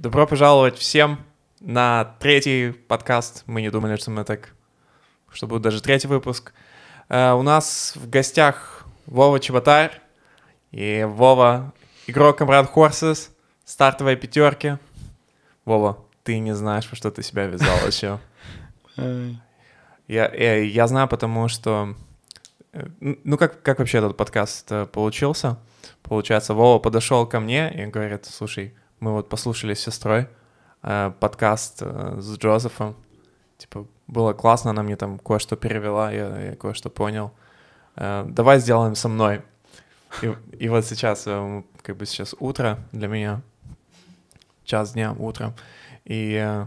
Добро пожаловать всем на третий подкаст. Мы не думали, что мы так... что будет даже третий выпуск. Э, у нас в гостях Вова Чеботарь и Вова, игрок Комрад Horses, стартовая пятерки. Вова, ты не знаешь, во что ты себя вязал еще. Я, я, э, я знаю, потому что... Э, ну, как, как вообще этот подкаст получился? Получается, Вова подошел ко мне и говорит, слушай, мы вот послушали с сестрой э, подкаст э, с Джозефом. Типа, было классно, она мне там кое-что перевела, я, я кое-что понял. Э, давай сделаем со мной. И, и вот сейчас, э, как бы сейчас утро для меня, час дня, утро. И э,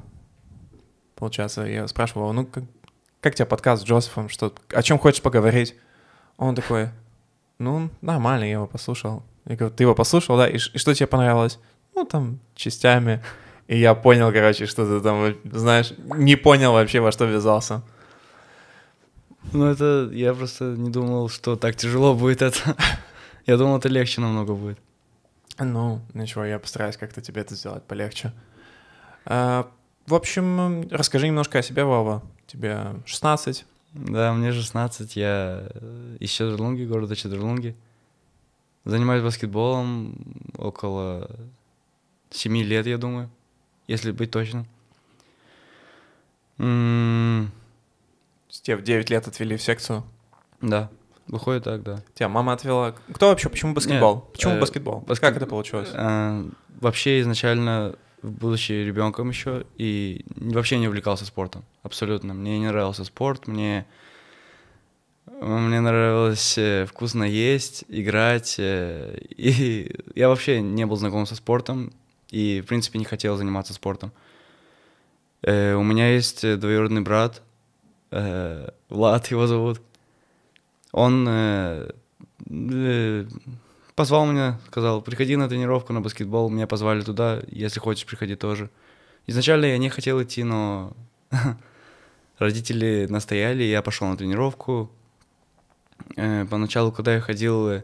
получается, я спрашивал, «А ну, как, как тебе подкаст с Джозефом, что, о чем хочешь поговорить? Он такой, ну, нормально, я его послушал. Я говорю, ты его послушал, да? И, и что тебе понравилось? ну, там, частями. И я понял, короче, что ты там, знаешь, не понял вообще, во что ввязался. Ну, это я просто не думал, что так тяжело будет это. Я думал, это легче намного будет. Ну, ничего, ну я постараюсь как-то тебе это сделать полегче. А, в общем, расскажи немножко о себе, Вова. Тебе 16. Да, мне 16, я э, из Чедрлунги, города Чедрлунги. Занимаюсь баскетболом около 7 лет, я думаю, если быть точным. М, -м в 9 лет отвели в секцию? Да. Выходит так, да. Тебя мама отвела. Кто вообще? Почему баскетбол? Нет, э, почему э, баскетбол? Баскет... Как это получилось? Э, вообще изначально, будучи ребенком еще, и вообще не увлекался спортом. Абсолютно. Мне не нравился спорт, мне... Мне нравилось э, вкусно есть, играть. Э, и я вообще не был знаком со спортом и, в принципе, не хотел заниматься спортом. Э, у меня есть э, двоюродный брат, э, Влад его зовут. Он э, э, позвал меня, сказал, приходи на тренировку на баскетбол, меня позвали туда, если хочешь, приходи тоже. Изначально я не хотел идти, но родители настояли, я пошел на тренировку. Э, поначалу, когда я ходил, э,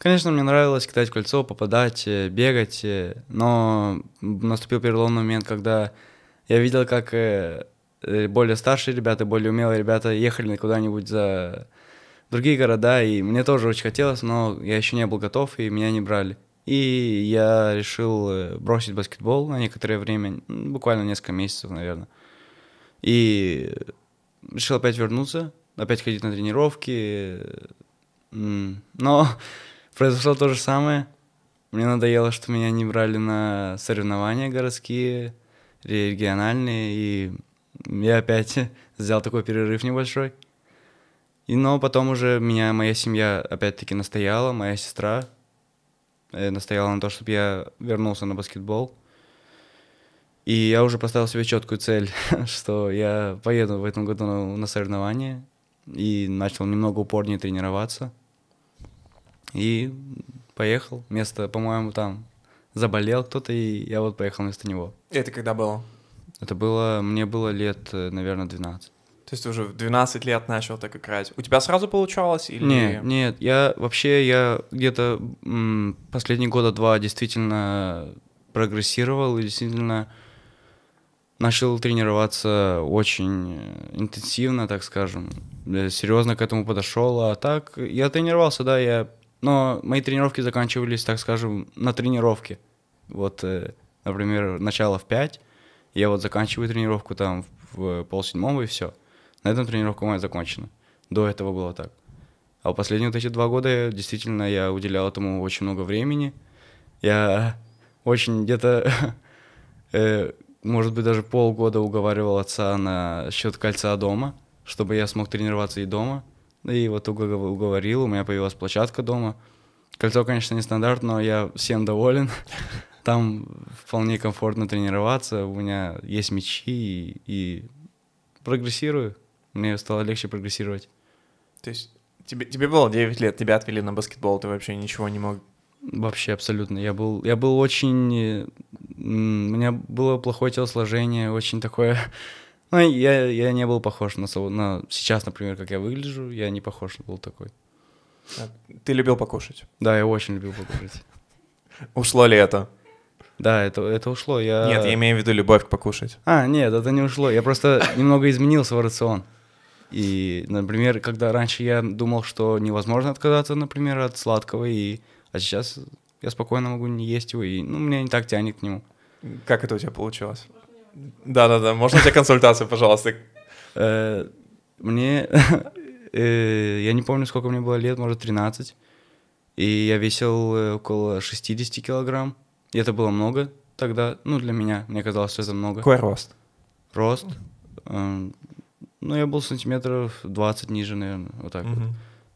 Конечно, мне нравилось кидать кольцо, попадать, э, бегать, э, но наступил переломный момент, когда я видел, как э, более старшие ребята, более умелые ребята ехали куда-нибудь за другие города, и мне тоже очень хотелось, но я еще не был готов, и меня не брали. И я решил бросить баскетбол на некоторое время, буквально несколько месяцев, наверное. И решил опять вернуться, опять ходить на тренировки. Но произошло то же самое. Мне надоело, что меня не брали на соревнования городские, региональные, и я опять сделал такой перерыв небольшой. И, но потом уже меня моя семья опять-таки настояла, моя сестра э, настояла на то, чтобы я вернулся на баскетбол. И я уже поставил себе четкую цель, что я поеду в этом году на соревнования и начал немного упорнее тренироваться – и поехал. Место, по-моему, там заболел кто-то, и я вот поехал вместо него. Это когда было? Это было, мне было лет, э, наверное, 12. То есть ты уже в 12 лет начал так играть. У тебя сразу получалось или... Нет, нет, я вообще, я где-то последние года два действительно прогрессировал и действительно начал тренироваться очень э, интенсивно, так скажем. Э, серьезно к этому подошел, а так я тренировался, да, я но мои тренировки заканчивались, так скажем, на тренировке. Вот, э, например, начало в 5, я вот заканчиваю тренировку там в, в полседьмого и все. На этом тренировка моя закончена. До этого было так. А последние вот эти два года действительно я уделял этому очень много времени. Я очень где-то, э, может быть, даже полгода уговаривал отца на счет кольца дома, чтобы я смог тренироваться и дома. И вот уговорил, у меня появилась площадка дома. Кольцо, конечно, не стандарт, но я всем доволен. Там вполне комфортно тренироваться, у меня есть мячи и, и прогрессирую. Мне стало легче прогрессировать. То есть тебе, тебе было 9 лет, тебя отвели на баскетбол, ты вообще ничего не мог? Вообще абсолютно. Я был, я был очень... У меня было плохое телосложение, очень такое Ну, я, я не был похож на, на... Сейчас, например, как я выгляжу, я не похож был такой. А, ты любил покушать? Да, я очень любил покушать. Ушло ли это? Да, это, это ушло. Я... Нет, я имею в виду любовь к покушать. А, нет, это не ушло. Я просто немного изменил свой рацион. И, например, когда раньше я думал, что невозможно отказаться, например, от сладкого, и... а сейчас я спокойно могу не есть его, и ну, меня не так тянет к нему. Как это у тебя получилось? Да-да-да, можно у тебя консультацию, пожалуйста? Э, мне... Э, я не помню, сколько мне было лет, может, 13. И я весил э, около 60 килограмм. И это было много тогда, ну, для меня. Мне казалось, что это много. Какой рост? Рост? Эм, ну, я был сантиметров 20 ниже, наверное, вот так вот.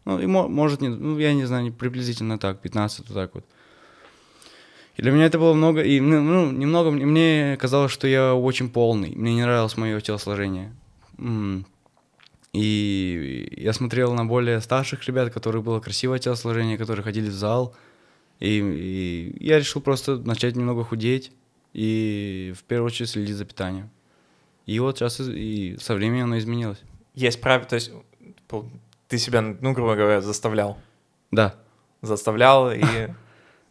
Ну, и может, не, ну, я не знаю, приблизительно так, 15 вот так вот. И для меня это было много, и ну, ну немного, мне казалось, что я очень полный, мне не нравилось мое телосложение. И я смотрел на более старших ребят, которые было красивое телосложение, которые ходили в зал. И, и я решил просто начать немного худеть и в первую очередь следить за питанием. И вот сейчас и со временем оно изменилось. Есть правило, то есть ты себя, ну, грубо говоря, заставлял? Да. Заставлял и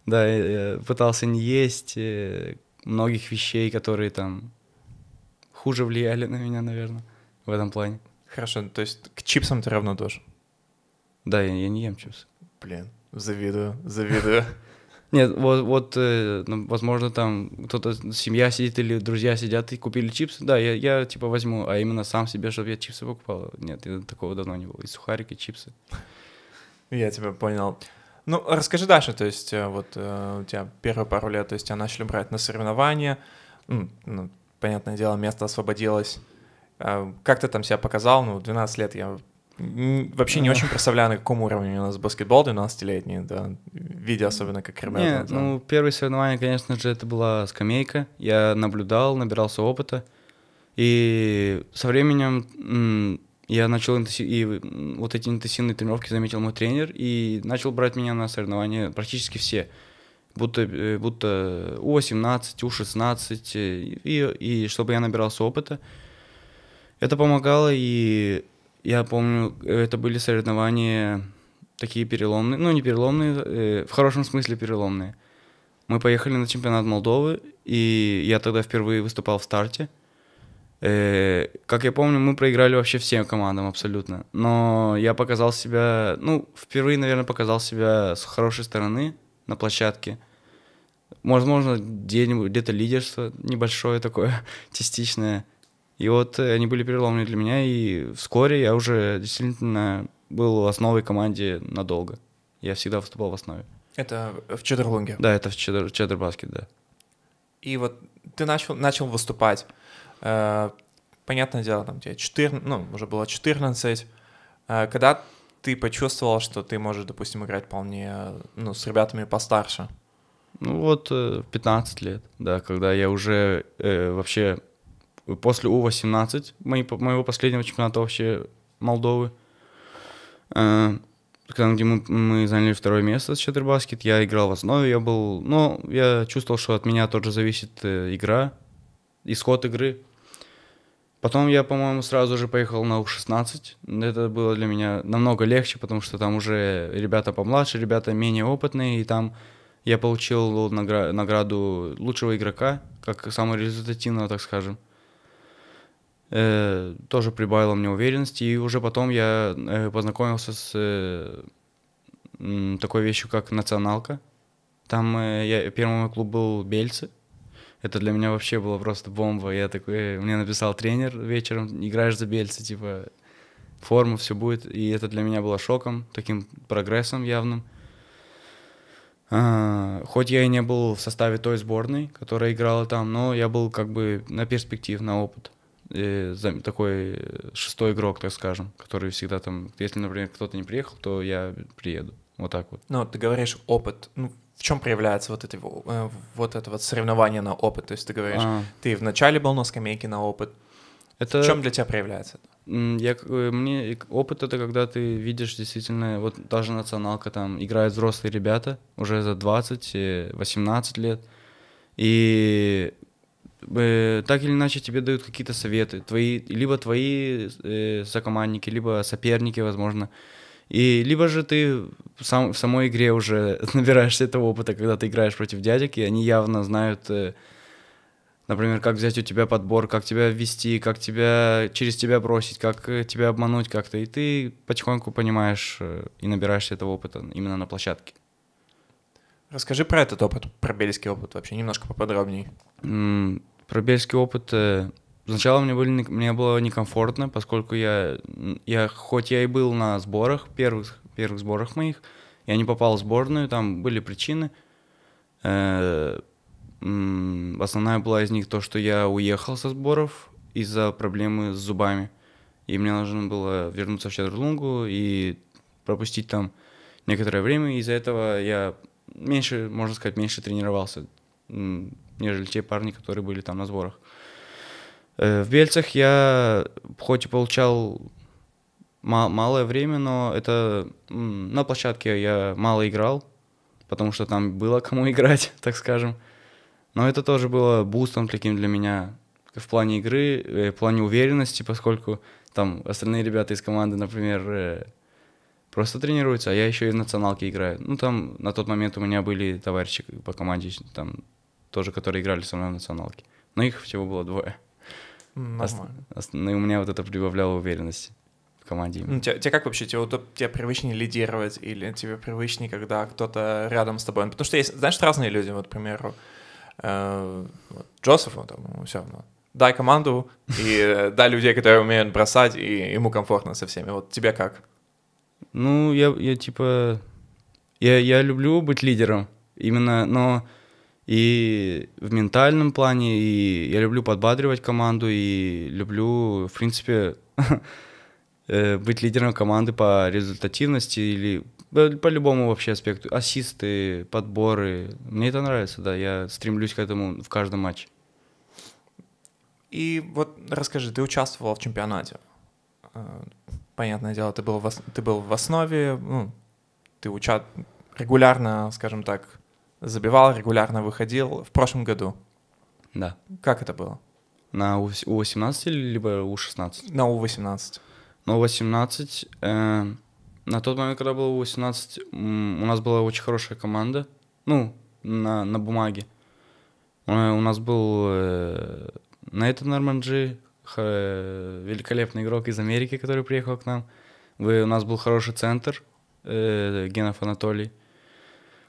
да, э, э, пытался не есть э, многих вещей, которые там хуже влияли на меня, наверное, в этом плане. Хорошо, то есть к чипсам ты равно тоже? Да, я, я не ем чипсы. Блин, завидую, завидую. Нет, вот, вот ну, возможно, там кто-то, семья сидит или друзья сидят и купили чипсы. Да, я, я типа возьму, а именно сам себе, чтобы я чипсы покупал. Нет, такого давно не было. И сухарики, и чипсы. Я тебя понял. Ну, расскажи дальше, то есть э, вот э, у тебя первые пару лет, то есть тебя начали брать на соревнования, ну, ну понятное дело, место освободилось. А, как ты там себя показал? Ну, 12 лет я вообще не очень представляю, на каком уровне у нас баскетбол 12-летний, да, видя особенно как ребята. Нет, да. ну, первые соревнования, конечно же, это была скамейка. Я наблюдал, набирался опыта. И со временем я начал интенсив... и вот эти интенсивные тренировки заметил мой тренер и начал брать меня на соревнования практически все. Будто, э, будто У-18, У-16, э, и, и чтобы я набирался опыта. Это помогало, и я помню, э, это были соревнования такие переломные, ну не переломные, в хорошем смысле переломные. Мы поехали на чемпионат Молдовы, и я тогда впервые выступал в старте – Э, как я помню, мы проиграли вообще всем командам абсолютно. Но я показал себя, ну, впервые, наверное, показал себя с хорошей стороны на площадке. Возможно, где-нибудь, где-то лидерство небольшое такое, частичное. И вот они были переломные для меня, и вскоре я уже действительно был в основой команде надолго. Я всегда выступал в основе. Это в Чеддерлунге? Да, это в Чеддер, Чеддер да. И вот ты начал, начал выступать. Э, понятное дело, там тебе 14, ну, уже было 14, э, когда ты почувствовал, что ты можешь, допустим, играть вполне, ну, с ребятами постарше? Ну вот 15 э, лет, да, когда я уже э, вообще после У-18 моего последнего чемпионата вообще Молдовы, когда где мы, мы заняли второе место с Четербаскет, я играл в основе, я был, но я чувствовал, что от меня тоже зависит игра, исход игры, Потом я, по-моему, сразу же поехал на у 16 Это было для меня намного легче, потому что там уже ребята помладше, ребята менее опытные, и там я получил награ- награду лучшего игрока, как самого результативного, так скажем. Э, тоже прибавило мне уверенности, и уже потом я э, познакомился с э, такой вещью, как националка. Там э, я, первый мой клуб был Бельцы, это для меня вообще было просто бомба. Я такой, мне написал тренер вечером, играешь за Бельцы, типа, форма, все будет. И это для меня было шоком, таким прогрессом явным. А, хоть я и не был в составе той сборной, которая играла там, но я был как бы на перспектив, на опыт. И такой э, шестой игрок, так скажем, который всегда там... Если, например, кто-то не приехал, то я приеду. Вот так вот. Но ну, ты говоришь опыт. Ну, в чем проявляется вот это, э, вот это вот соревнование на опыт? То есть ты говоришь, а. ты вначале был на скамейке на опыт. Это... В чем для тебя проявляется я, э, мне опыт это когда ты видишь действительно, вот даже националка там играет взрослые ребята уже за 20-18 э, лет. И так или иначе тебе дают какие-то советы. Твои, либо твои э, сокомандники, либо соперники, возможно, и либо же ты сам, в самой игре уже набираешься этого опыта, когда ты играешь против дядек, и они явно знают, э, например, как взять у тебя подбор, как тебя ввести, как тебя через тебя бросить, как э, тебя обмануть как-то. И ты потихоньку понимаешь э, и набираешься этого опыта именно на площадке. Расскажи про этот опыт, про бельский опыт вообще, немножко поподробнее. М- про бельский опыт Сначала мне, были, мне было некомфортно, поскольку я, я, хоть я и был на сборах, первых, первых сборах моих, я не попал в сборную, там были причины. Э, основная была из них то, что я уехал со сборов из-за проблемы с зубами. И мне нужно было вернуться в Щедрлунгу и пропустить там некоторое время. Из-за этого я меньше, можно сказать, меньше тренировался, нежели те парни, которые были там на сборах. Э, в Бельцах я хоть и получал малое время, но это на площадке я мало играл, потому что там было кому играть, так скажем. Но это тоже было бустом таким для меня в плане игры, э, в плане уверенности, поскольку там остальные ребята из команды, например, э, просто тренируются, а я еще и в националке играю. Ну, там на тот момент у меня были товарищи по команде, там тоже, которые играли со мной в националке. Но их всего было двое. Нормально. Ос, ос, ну, и у меня вот это прибавляло уверенности в команде. Ну, тебе, тебе как вообще? Тебе, тебе привычнее лидировать или тебе привычнее, когда кто-то рядом с тобой? Потому что есть, знаешь, разные люди, вот, к примеру, э, вот, Джозефу, там, ну, все равно. Ну, дай команду и э, дай людей, которые умеют бросать, и ему комфортно со всеми. Вот тебе как? Ну, я, я типа... Я, я люблю быть лидером, именно, но и в ментальном плане, и я люблю подбадривать команду, и люблю, в принципе, э, быть лидером команды по результативности или по любому вообще аспекту. Ассисты, подборы. Мне это нравится, да. Я стремлюсь к этому в каждом матче. И вот расскажи, ты участвовал в чемпионате. Э, понятное дело, ты был в, ты был в основе, ну, ты уча... регулярно, скажем так, забивал, регулярно выходил в прошлом году. Да. Как это было? На У-18 либо У-16? На У-18. На У-18... Э, на тот момент, когда было У-18, у нас была очень хорошая команда. Ну, на, на бумаге. Э, у, нас был э, на этот Норманджи, э, великолепный игрок из Америки, который приехал к нам. у нас был хороший центр, э, Генов Анатолий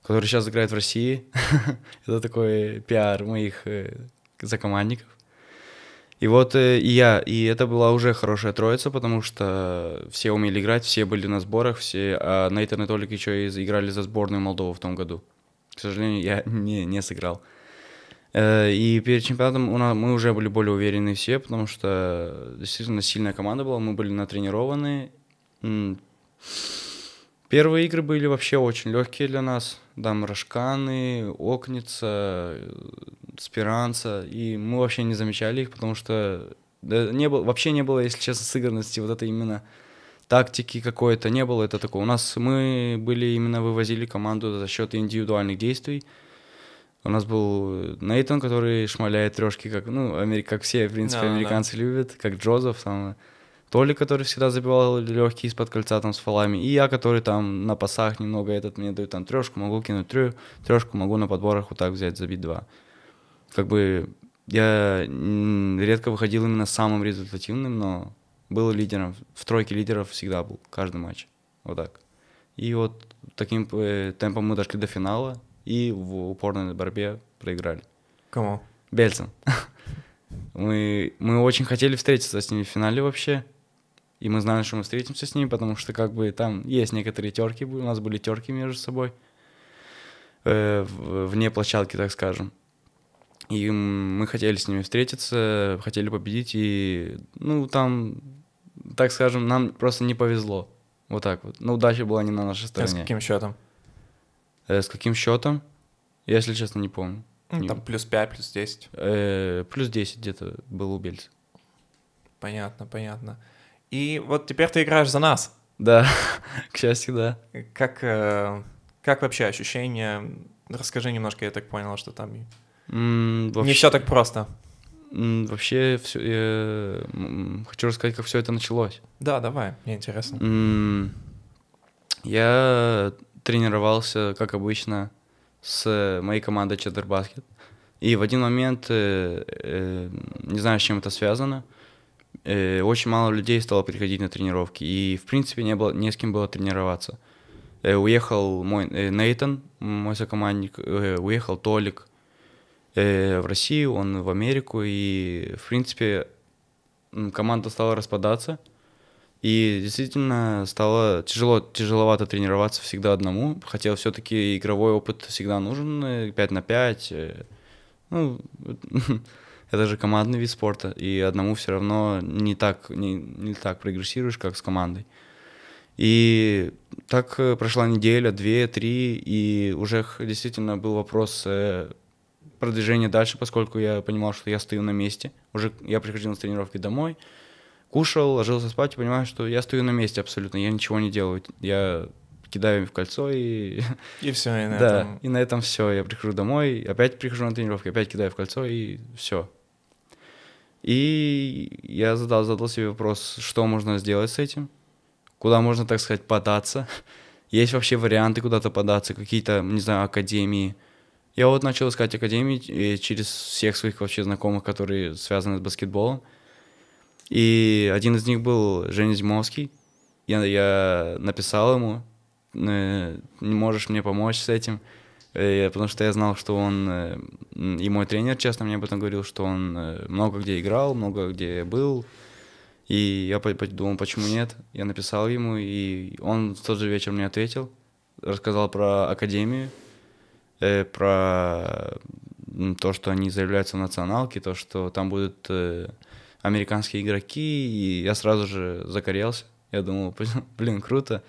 который сейчас играет в России. Это такой пиар моих э, закомандников. И вот э, и я, и это была уже хорошая троица, потому что все умели играть, все были на сборах, все, а Нейтан и Толик еще и играли за сборную Молдовы в том году. К сожалению, я не, не сыграл. Э, и перед чемпионатом у нас, мы уже были более уверены все, потому что действительно сильная команда была, мы были натренированы. Первые игры были вообще очень легкие для нас. Там Рашканы, Окница, э, Спиранца. И мы вообще не замечали их, потому что да, не было, вообще не было, если честно, сыгранности вот это именно тактики какой-то не было это такое. У нас мы были именно вывозили команду за счет индивидуальных действий. У нас был Нейтон, который шмаляет трешки, как ну, Америк, как все, в принципе, да, американцы да. любят, как Джозеф там. Толи, который всегда забивал легкие из-под кольца там с фалами, и я, который там на пасах немного этот мне дает там трешку, могу кинуть трю, трешку могу на подборах вот так взять, забить два. Как бы я редко выходил именно самым результативным, но был лидером, в тройке лидеров всегда был, каждый матч, вот так. И вот таким э, темпом мы дошли до финала и в упорной борьбе проиграли. Кому? Бельцам. Мы, мы очень хотели встретиться с ними в финале вообще, и мы знали, что мы встретимся с ними, потому что как бы там есть некоторые терки, у нас были терки между собой, э, вне площадки, так скажем. И мы хотели с ними встретиться, хотели победить, и, ну, там, так скажем, нам просто не повезло. Вот так вот. Но удача была не на нашей стороне. А с каким счетом? Э, с каким счетом? Я, если честно, не помню. Ну, там плюс 5, плюс 10. Э, плюс 10 где-то был у Бельца. Понятно, понятно. И вот теперь ты играешь за нас. Да, к счастью, да. Как, э, как вообще ощущение? Расскажи немножко, я так понял, что там mm, вообще... не все так просто. Mm, вообще, все, я э, хочу рассказать, как все это началось. Да, давай, мне интересно. Mm, я тренировался, как обычно, с моей командой Cheddar Basket. И в один момент, э, э, не знаю, с чем это связано, э, э, очень мало людей стало приходить на тренировки, и, в принципе, не, было, не с кем было тренироваться. Э, уехал мой э, Нейтан, мой сокомандник, э, уехал Толик э, в Россию, он в Америку, и, в принципе, команда стала распадаться, и действительно стало тяжело, тяжеловато тренироваться всегда одному, хотел все-таки игровой опыт всегда нужен, 5 э, на 5, э, ну, это же командный вид спорта, и одному все равно не так, не, не так прогрессируешь, как с командой. И так э, прошла неделя, две, три, и уже действительно был вопрос э, продвижения дальше, поскольку я понимал, что я стою на месте. Уже я приходил на тренировки домой, кушал, ложился спать и понимаю, что я стою на месте абсолютно, я ничего не делаю. Я кидаю им в кольцо и... И все, и на да, этом... и на этом все. Я прихожу домой, опять прихожу на тренировки, опять кидаю в кольцо и все. И я задал, задал себе вопрос, что можно сделать с этим, куда можно, так сказать, податься, есть вообще варианты куда-то податься, какие-то, не знаю, академии. Я вот начал искать академии через всех своих вообще знакомых, которые связаны с баскетболом. И один из них был Женя Зимовский. Я, я написал ему, не «Э, можешь мне помочь с этим. Э, потому что я знал, что он, э, и мой тренер честно мне об этом говорил, что он э, много где играл, много где был, и я думал, почему нет, я написал ему, и он в тот же вечер мне ответил, рассказал про академию, про то, что они заявляются в националке, то, что там будут американские игроки, и я сразу же закорелся, я думал, блин, круто,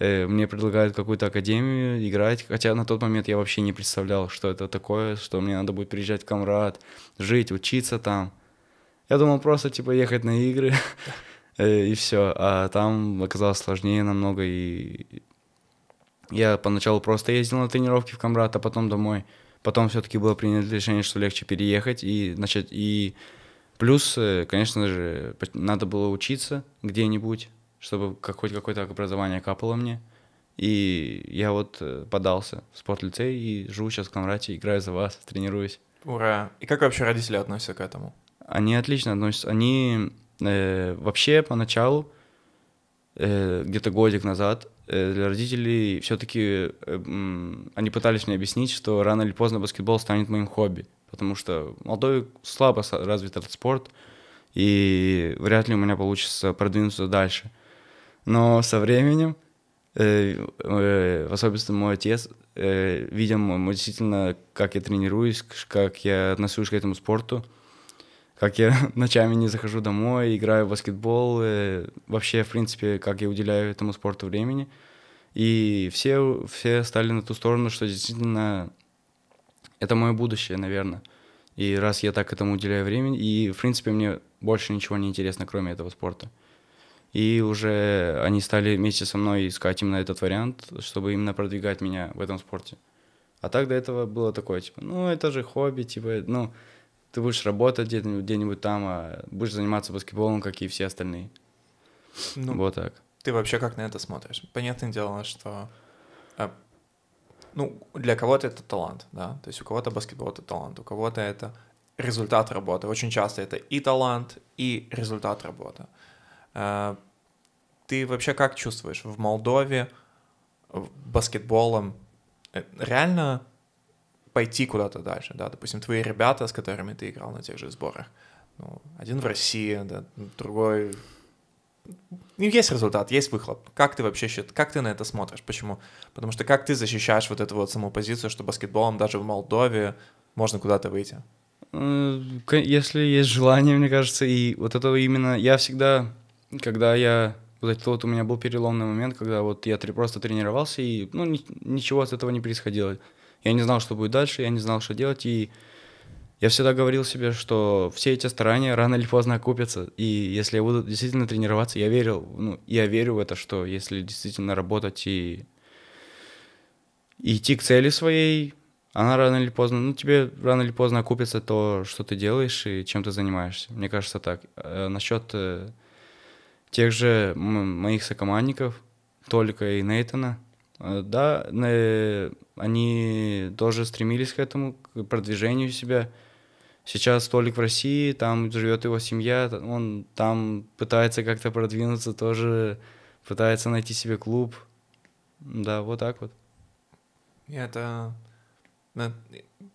Э, мне предлагают какую-то академию играть, хотя на тот момент я вообще не представлял, что это такое, что мне надо будет приезжать в Камрад, жить, учиться там. Я думал просто, типа, ехать на игры э, и все. А там оказалось сложнее намного, и я поначалу просто ездил на тренировки в Камрад, а потом домой. Потом все-таки было принято решение, что легче переехать и значит И плюс, э, конечно же, надо было учиться где-нибудь, чтобы как, хоть какое-то образование капало мне. И я вот э, подался в спортлицей и живу сейчас в Камрате, играю за вас, тренируюсь. Ура! И как вообще родители относятся к этому? Они отлично относятся. Они э, вообще поначалу, э, где-то годик назад, э, для родителей все-таки э, они пытались мне объяснить, что рано или поздно баскетбол станет моим хобби, потому что в Молдове слабо развит этот спорт, и вряд ли у меня получится продвинуться дальше – но со временем, э, э, в особенности мой отец, э, видим действительно, как я тренируюсь, как я отношусь к этому спорту, как я ночами не захожу домой, играю в баскетбол, э, вообще, в принципе, как я уделяю этому спорту времени. И все, все стали на ту сторону, что действительно это мое будущее, наверное. И раз я так этому уделяю времени, и, в принципе, мне больше ничего не интересно, кроме этого спорта. И уже они стали вместе со мной искать именно этот вариант, чтобы именно продвигать меня в этом спорте. А так до этого было такое, типа, ну, это же хобби, типа, ну, ты будешь работать где-нибудь, где там, а будешь заниматься баскетболом, как и все остальные. Ну, вот так. Ты вообще как на это смотришь? Понятное дело, что э, ну, для кого-то это талант, да, то есть у кого-то баскетбол — это талант, у кого-то это результат работы. Очень часто это и талант, и результат работы. А, ты вообще как чувствуешь в Молдове баскетболом? Э, реально пойти куда-то дальше, да, допустим, твои ребята, с которыми ты играл на тех же сборах, ну, один в России, да, другой... Ну, есть результат, есть выхлоп. Как ты вообще счит... как ты на это смотришь? Почему? Потому что как ты защищаешь вот эту вот саму позицию, что баскетболом даже в Молдове можно куда-то выйти? Э, если есть желание, мне кажется, и вот этого именно я всегда когда я вот это вот у меня был переломный момент, когда вот я просто тренировался, и ну, ни, ничего от этого не происходило. Я не знал, что будет дальше, я не знал, что делать, и я всегда говорил себе, что все эти старания рано или поздно окупятся, и если я буду действительно тренироваться, я верил, ну, я верю в это, что если действительно работать и, и идти к цели своей, она рано или поздно, ну, тебе рано или поздно окупится то, что ты делаешь и чем ты занимаешься. Мне кажется так. А э, насчет э, тех же моих сокомандников, Толика и Нейтана. Э, да, э, они тоже стремились к этому, к продвижению себя. Сейчас Толик в России, там живет его семья, он там пытается как-то продвинуться тоже, пытается найти себе клуб. Да, вот так вот. Это... Э,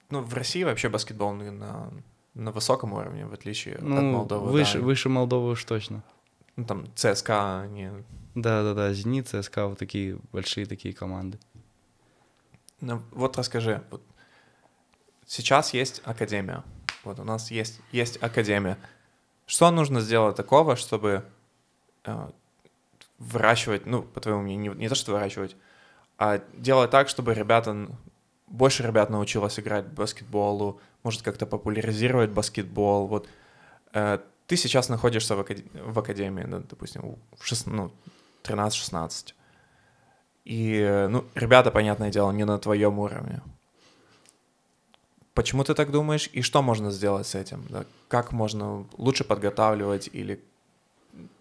ну, в России вообще баскетбол ну, на, на высоком уровне, в отличие ну, от Молдовы. Выше, да. выше Молдовы уж точно. Ну, там, ЦСКА, не... Да-да-да, «Зенит», ЦСКА, вот такие большие такие команды. Ну, вот расскажи, вот сейчас есть академия. Вот у нас есть, есть академия. Что нужно сделать такого, чтобы э, выращивать, ну, по твоему мнению, не, не то, что выращивать, а делать так, чтобы ребята, больше ребят научилось играть баскетболу, может как-то популяризировать баскетбол. Вот э, ты сейчас находишься в, акад... в академии, да, допустим, в шест... ну, 13-16. И, ну, ребята, понятное дело, не на твоем уровне. Почему ты так думаешь и что можно сделать с этим? Да? Как можно лучше подготавливать или...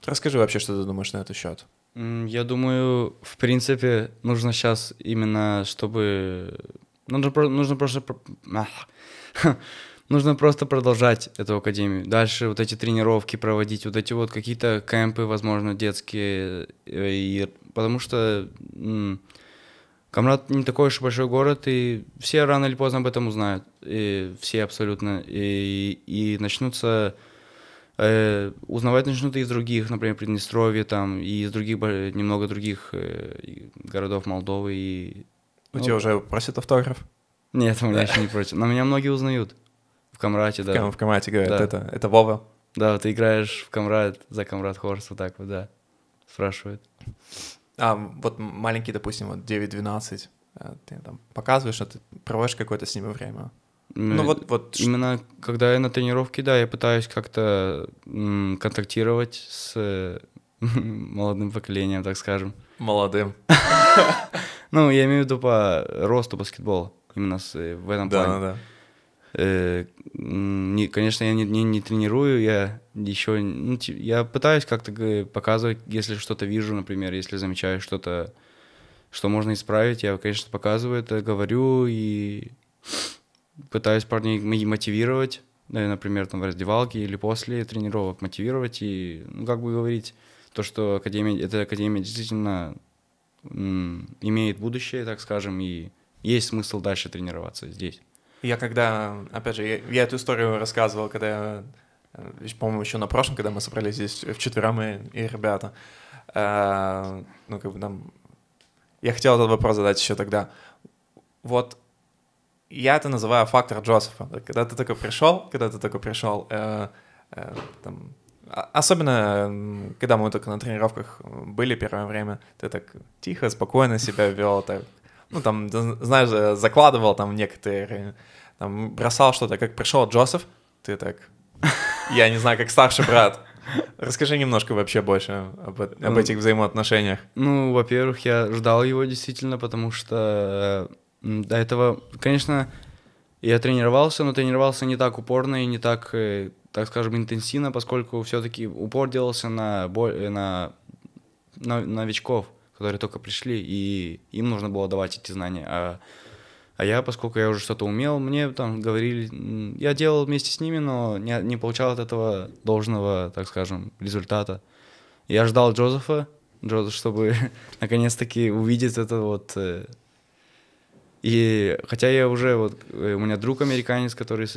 Расскажи вообще, что ты думаешь на этот счет. Я думаю, в принципе, нужно сейчас именно, чтобы... Ну, нужно, нужно просто... нужно просто продолжать эту академию. Дальше вот эти тренировки проводить, вот эти вот какие-то кемпы, возможно, детские. Э, и, потому что м- Камрад не такой уж большой город, и все рано или поздно об этом узнают. И все абсолютно. И, и начнутся... Э, узнавать начнут и из других, например, Приднестровье там, и из других, немного других э, городов Молдовы. И, У тебя ну, уже просят автограф? Нет, у меня да. еще не просят. Но меня многие узнают. В Камрате, да. В, кам в Камрате, говорят, да. это, это Вова. Да, ты играешь в Камрад, за Камрад Хорс, вот так вот, да, спрашивают. А вот маленький, допустим, вот 9-12, э, ты там показываешь, что а ты проводишь какое-то с ними время? Ну, ну вот, вот... Э, именно когда я на тренировке, да, я пытаюсь как-то контактировать с э, молодым поколением, так скажем. Молодым. Ну, я имею в виду по росту баскетбола, именно в этом плане. Да, да, да. Э, не, конечно, я не, не, не тренирую, я еще, ну, я пытаюсь как-то показывать, если что-то вижу, например, если замечаю что-то, что можно исправить, я, конечно, показываю это, говорю и пытаюсь парней мотивировать, например, там в раздевалке или после тренировок мотивировать и, ну, как бы говорить, то, что академия, эта академия действительно имеет будущее, так скажем, и есть смысл дальше тренироваться здесь. Я когда, опять же, я, я эту историю рассказывал, когда, я, э, по-моему, еще на прошлом, когда мы собрались здесь вчетвером и, и ребята, э, ну, как бы там, я хотел этот вопрос задать еще тогда. Вот я это называю фактор Джозефа. Когда ты только пришел, когда ты только пришел, э, э, там, а, особенно когда мы только на тренировках э, были первое время, ты так тихо, спокойно себя вел, так ну, там, знаешь, э, закладывал там некоторые, там, бросал что-то, как пришел Джозеф, ты так, я не знаю, как старший брат. Расскажи немножко вообще больше об, об ну, этих взаимоотношениях. Ну, во-первых, я ждал его действительно, потому что э, до этого, конечно, я тренировался, но тренировался не так упорно и не так, э, так скажем, интенсивно, поскольку все-таки упор делался на, бо- на, на новичков которые только пришли, и им нужно было давать эти знания. А, а я, поскольку я уже что-то умел, мне там говорили, я делал вместе с ними, но не, не получал от этого должного, так скажем, результата. Я ждал Джозефа, Джозеф, чтобы наконец-таки увидеть это вот э. и хотя я уже вот э, у меня друг американец, который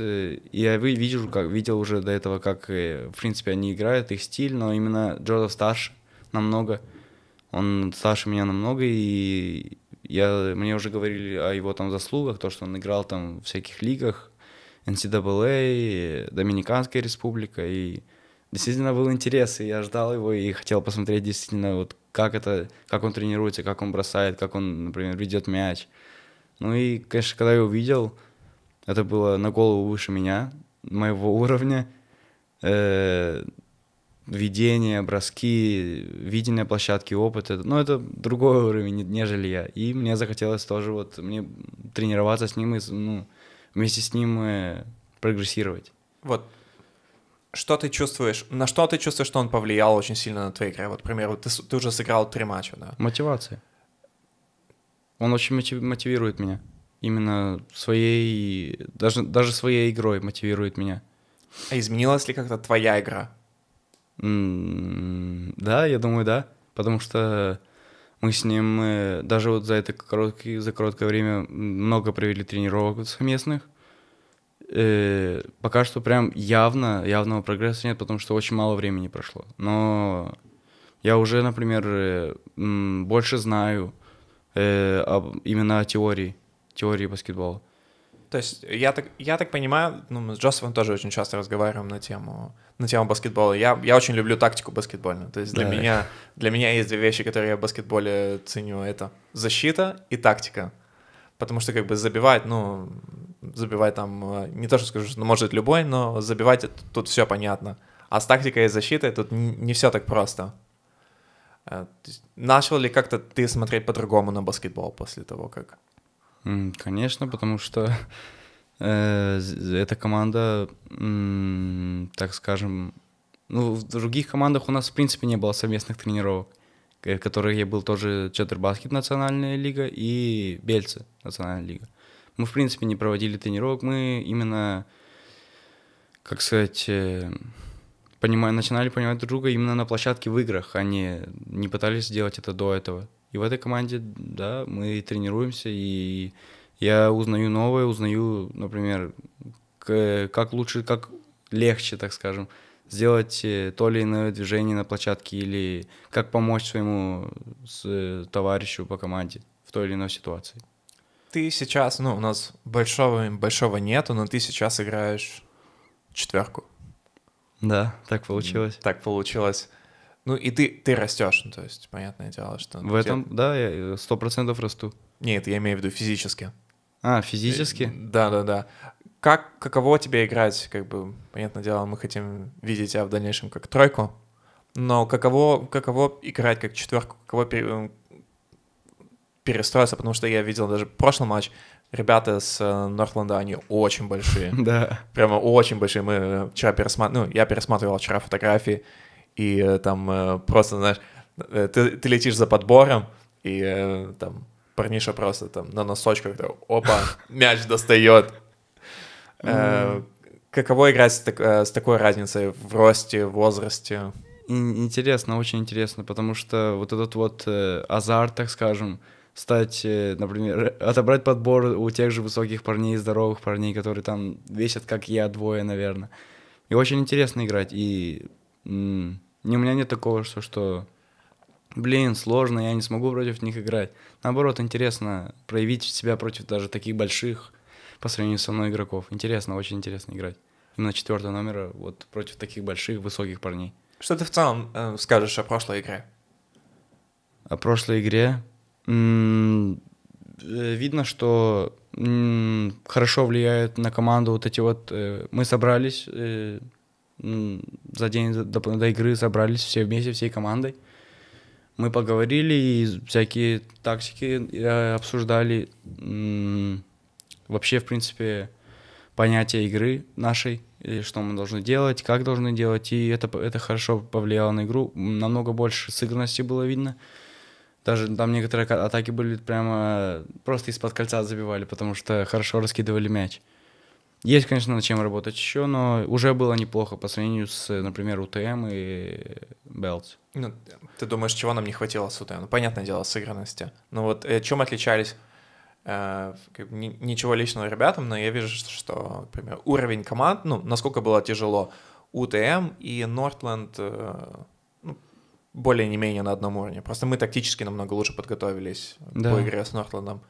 я вижу, как видел уже до этого, как э, в принципе они играют, их стиль, но именно Джозеф старше намного. Он старше меня намного, и я, мне уже говорили о его там заслугах, то, что он играл там в всяких лигах, NCAA, а Доминиканская республика, и действительно был интерес, и я ждал его, и хотел посмотреть действительно, вот как это, как он тренируется, как он бросает, как он, например, ведет мяч. Ну и, конечно, когда я увидел, это было на голову выше меня, моего уровня. Э, видение, броски, видение площадки, опыт. Это, ну, это другой уровень, нежели я. И мне захотелось тоже вот мне тренироваться с ним и ну, вместе с ним э, прогрессировать. Вот что ты чувствуешь, на что ты чувствуешь, что он повлиял очень сильно на твои игры? Вот, к примеру, ты, ты уже сыграл три матча, да? Мотивация. Он очень мотивирует меня. Именно своей, даже, даже своей игрой мотивирует меня. А изменилась ли как-то твоя игра? Да, я думаю, да. Потому что мы с ним даже вот за это короткое за короткое время много провели тренировок совместных. И э, пока что прям явно, явного прогресса нет, потому что очень мало времени прошло. Но я уже, например, э, больше знаю э, именно о теории, теории баскетбола. То есть я так, я так понимаю, ну, мы с Джозефом тоже очень часто разговариваем на тему, на тему баскетбола. Я, я очень люблю тактику баскетбольную. То есть для, да. меня, для меня есть две вещи, которые я в баскетболе ценю. Это защита и тактика. Потому что как бы забивать, ну, забивать там, э, не то что скажу, что может любой, но забивать тут все понятно. А с тактикой и защитой тут не все так просто. Э, начал ли как-то ты смотреть по-другому на баскетбол после того, как Конечно, потому что э, эта команда, так скажем, ну, в других командах у нас, в принципе, не было совместных тренировок, в э, которых я был тоже Чеддербаскет национальная лига и Бельцы национальная лига. Мы, в принципе, не проводили тренировок, мы именно, как сказать, э, понимая, начинали понимать друг друга именно на площадке в играх, а не, не пытались сделать это до этого. И в этой команде, да, мы тренируемся, и я узнаю новое, узнаю, например, как лучше, как легче, так скажем, сделать э, то или иное движение на площадке или как помочь своему товарищу по команде в той или иной ситуации. Ты сейчас, ну, у нас большого большого нету, но ты сейчас играешь четверку. Да, так получилось. Так получилось. Ну и ты, ты растешь, ну, то есть понятное дело, что... В этом, тебя... да, я э, сто процентов расту. Нет, я имею в виду физически. А, физически? Да-да-да. Э, как, каково тебе играть, как бы, понятное дело, мы хотим видеть тебя в дальнейшем как тройку, но каково, каково играть как четверку, каково пере, э, перестроиться, потому что я видел даже прошлый матч, ребята с Нортленда, они очень большие. Да. Прямо очень большие. Мы вчера пересматривали, ну, я пересматривал вчера фотографии, и э, там э, просто, знаешь, э, ты, ты летишь за подбором, и там парниша просто там на носочках, да опа, мяч достает. Каково играть с такой разницей в росте, в возрасте? Интересно, очень интересно, потому что вот этот вот азарт, так скажем, стать, например, отобрать подбор у тех же высоких парней, здоровых парней, которые там весят, как я, двое, наверное. И очень интересно играть, и М у меня нет такого, что, что блин, сложно, я не смогу против них играть. Наоборот, интересно проявить себя против даже таких больших по сравнению со мной игроков. Интересно, очень интересно играть. Именно четвертого номера вот против таких больших, высоких парней. Что ты в целом э, скажешь о прошлой игре? О прошлой игре? М -м э, видно, что хорошо влияют на команду вот эти вот... Э, мы собрались... Э, за день до, до игры собрались все вместе, всей командой. Мы поговорили и всякие тактики э, обсуждали. Вообще, в принципе, понятие игры нашей, и что мы должны делать, как должны делать, и это, это хорошо повлияло на игру. Намного больше сыгранности было видно. Даже там некоторые атаки были прямо э, просто из-под кольца забивали, потому что хорошо раскидывали мяч. Есть, конечно, над чем работать еще, но уже было неплохо по сравнению с, например, УТМ и Белтс. Ну, ты думаешь, чего нам не хватило с УТМ? Ну, понятное дело, сыгранности. Но вот э, чем отличались? Э, ничего личного ребятам, но я вижу, что, например, уровень команд, ну, насколько было тяжело УТМ и Нортленд э, ну, более не менее на одном уровне. Просто мы тактически намного лучше подготовились да. по игре с Нортлендом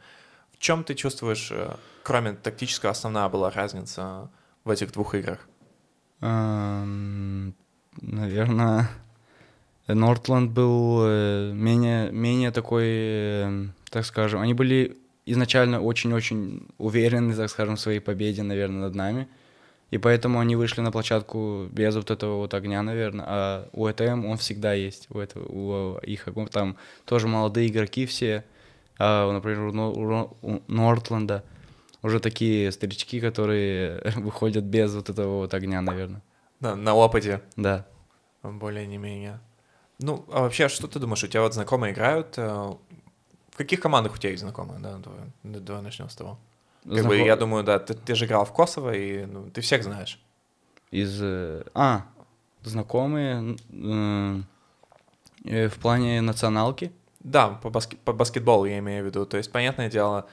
чем ты чувствуешь, э, кроме тактического, основная была разница в этих двух играх? Эм, наверное, Нортланд был э, менее, менее такой, эм, так скажем, они были изначально очень-очень уверены, так скажем, в своей победе, наверное, над нами. И поэтому они вышли на площадку без вот этого вот огня, наверное. А у ЭТМ эм он всегда есть, у, этого, у их там тоже молодые игроки все. А, например, у, Нор- у Нортленда уже такие старички, которые выходят без вот этого вот огня, наверное. Да, на опыте. Да. Более не менее. Ну, а вообще, что ты думаешь, у тебя вот знакомые играют? Э, в каких командах у тебя есть знакомые? Да, давай, давай начнем с того. Как Знаком... бы, я думаю, да, ты, ты же играл в Косово, и ну, ты всех знаешь. Из... Э, а, знакомые э, э, в плане националки. Да, по, баске- по баскетболу я имею в виду. То есть, понятное дело,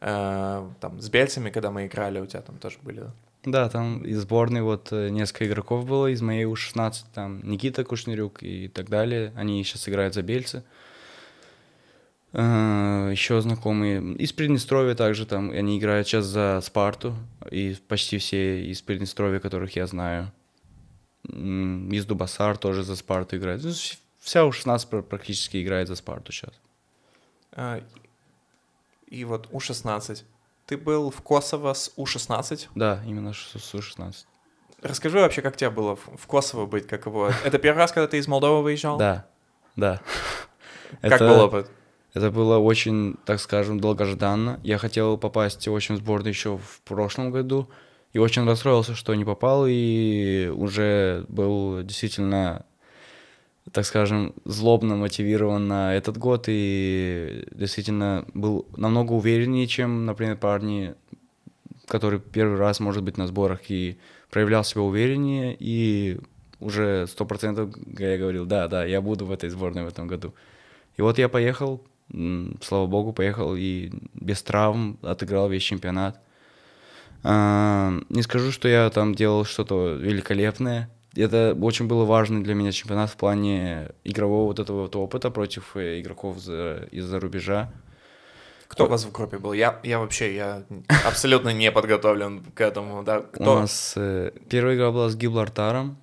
э, там с бельцами, когда мы играли, у тебя там тоже были. Да, там из сборной вот э, несколько игроков было, из моей У-16, там Никита Кушнерюк и так далее. Они сейчас играют за бельцы. Э, еще знакомые из Приднестровья также там, они играют сейчас за Спарту, и почти все из Приднестровья, которых я знаю. Из Дубасар тоже за Спарту играют. Ну, вся У-16 практически играет за Спарту сейчас. А, и вот У-16. Ты был в Косово с У-16? Да, именно с У-16. Расскажи вообще, как тебе было в Косово быть, как его... Это первый раз, когда ты из Молдовы выезжал? Да, да. Как был опыт? Это было очень, так скажем, долгожданно. Я хотел попасть в общем сборную еще в прошлом году, и очень расстроился, что не попал, и уже был действительно так скажем, злобно мотивирован на этот год и действительно был намного увереннее, чем, например, парни, который первый раз, может быть, на сборах и проявлял себя увереннее и уже сто процентов я говорил, да, да, я буду в этой сборной в этом году. И вот я поехал, слава богу, поехал и без травм отыграл весь чемпионат. А, не скажу, что я там делал что-то великолепное, это очень было важный для меня чемпионат в плане игрового вот этого вот опыта против э, игроков за, из-за рубежа. Кто у вас в группе был? Я, я вообще я абсолютно не подготовлен к этому. Да? Кто? У нас э, первая игра была с Гиблартаром,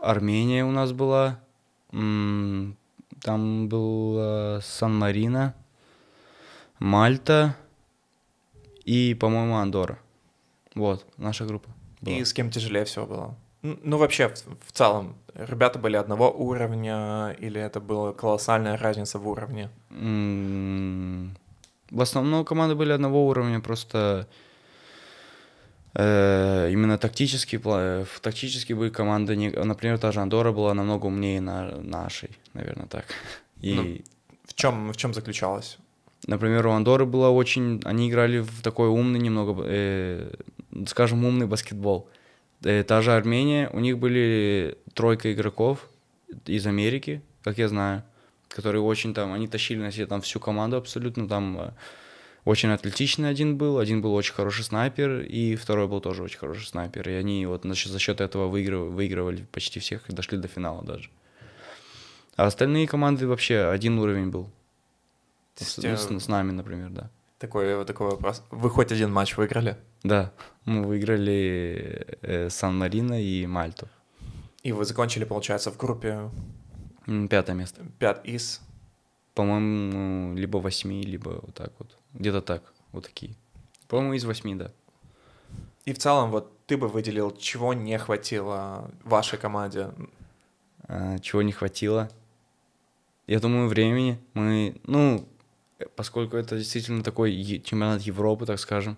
Армения у нас была, м- там был Сан-Марино, Мальта и, по-моему, Андора. Вот, наша группа. Была. И с кем тяжелее всего было? Ну, вообще, в, в целом, ребята были одного уровня, или это была колоссальная разница в уровне? М-м, в основном команды были одного уровня, просто э, именно тактически, в тактически бы команды не, например, та же Андора была намного умнее на, нашей, наверное, так. Ну, И... Ну, в чем в чем заключалось? Например, у Андоры было очень... Они играли в такой умный немного, э, скажем, умный баскетбол та же Армения, у них были тройка игроков из Америки, как я знаю, которые очень там, они тащили на себе там всю команду абсолютно, там э, очень атлетичный один был, один был очень хороший снайпер, и второй был тоже очень хороший снайпер, и они вот за счет этого выигрывали, выигрывали почти всех и дошли до финала даже. А остальные команды вообще один уровень был. Ну, с, с, ну, с нами, например, да. Такой, такой вопрос. Вы хоть один матч выиграли? Да, мы выиграли э, Сан-Марино и Мальту. И вы закончили, получается, в группе... Пятое место. Пят из? По-моему, либо восьми, либо вот так вот. Где-то так, вот такие. По-моему, из восьми, да. И в целом, вот ты бы выделил, чего не хватило вашей команде? А, чего не хватило? Я думаю, времени. Мы, ну, э, поскольку это действительно такой чемпионат Европы, так скажем,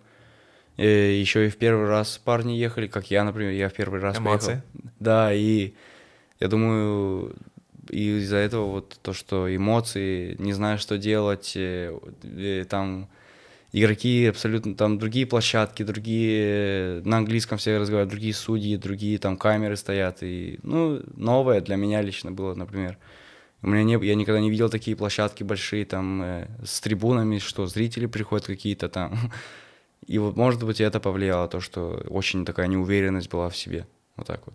Э, еще и в первый раз парни ехали, как я, например, я в первый раз Эмоции. поехал. Да, и я думаю, и из-за этого вот то, что эмоции, не знаю, что делать, э, э, там игроки абсолютно, там другие площадки, другие, на английском все разговаривают, другие судьи, другие там камеры стоят, и, ну, новое для меня лично было, например. У меня не, я никогда не видел такие площадки большие, там, с трибунами, что зрители приходят какие-то там, И вот, может быть, это повлияло, то, что очень такая неуверенность была в себе. Вот так вот.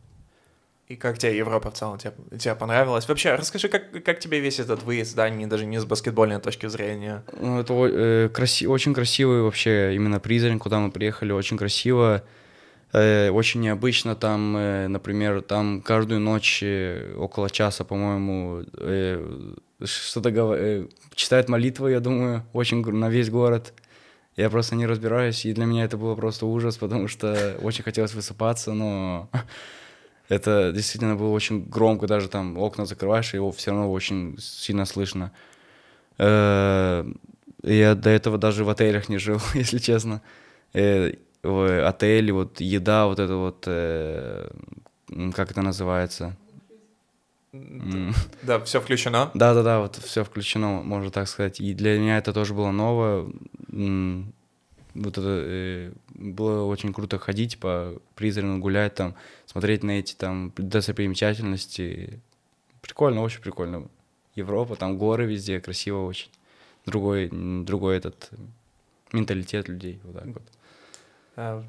И как тебе Европа в целом? Тебе, тебе понравилась? Вообще, расскажи, как, как тебе весь этот выезд, да, не, даже не с баскетбольной точки зрения? Ну, это э, краси, очень красивый вообще именно Призрень, куда мы приехали, очень красиво. Э, очень необычно там, э, например, там каждую ночь э, около часа, по-моему, э, что-то э, читают молитвы, я думаю, очень на весь город. Я просто не разбираюсь, и для меня это было просто ужас, потому что очень хотелось высыпаться, но это действительно было очень громко, даже там окна закрываешь, и его все равно очень сильно слышно. Э, я до этого даже в отелях не жил, если честно. Э, Отели, вот еда, вот это вот, э, как это называется? Да, все включено. Да, да, да, вот все включено, можно так сказать. И для меня это тоже было новое. Вот это э, было очень круто ходить по призрану, гулять там, смотреть на эти там достопримечательности. Прикольно, очень прикольно. Европа, там горы везде, красиво очень. Другой, другой этот менталитет людей. Вот так вот. А,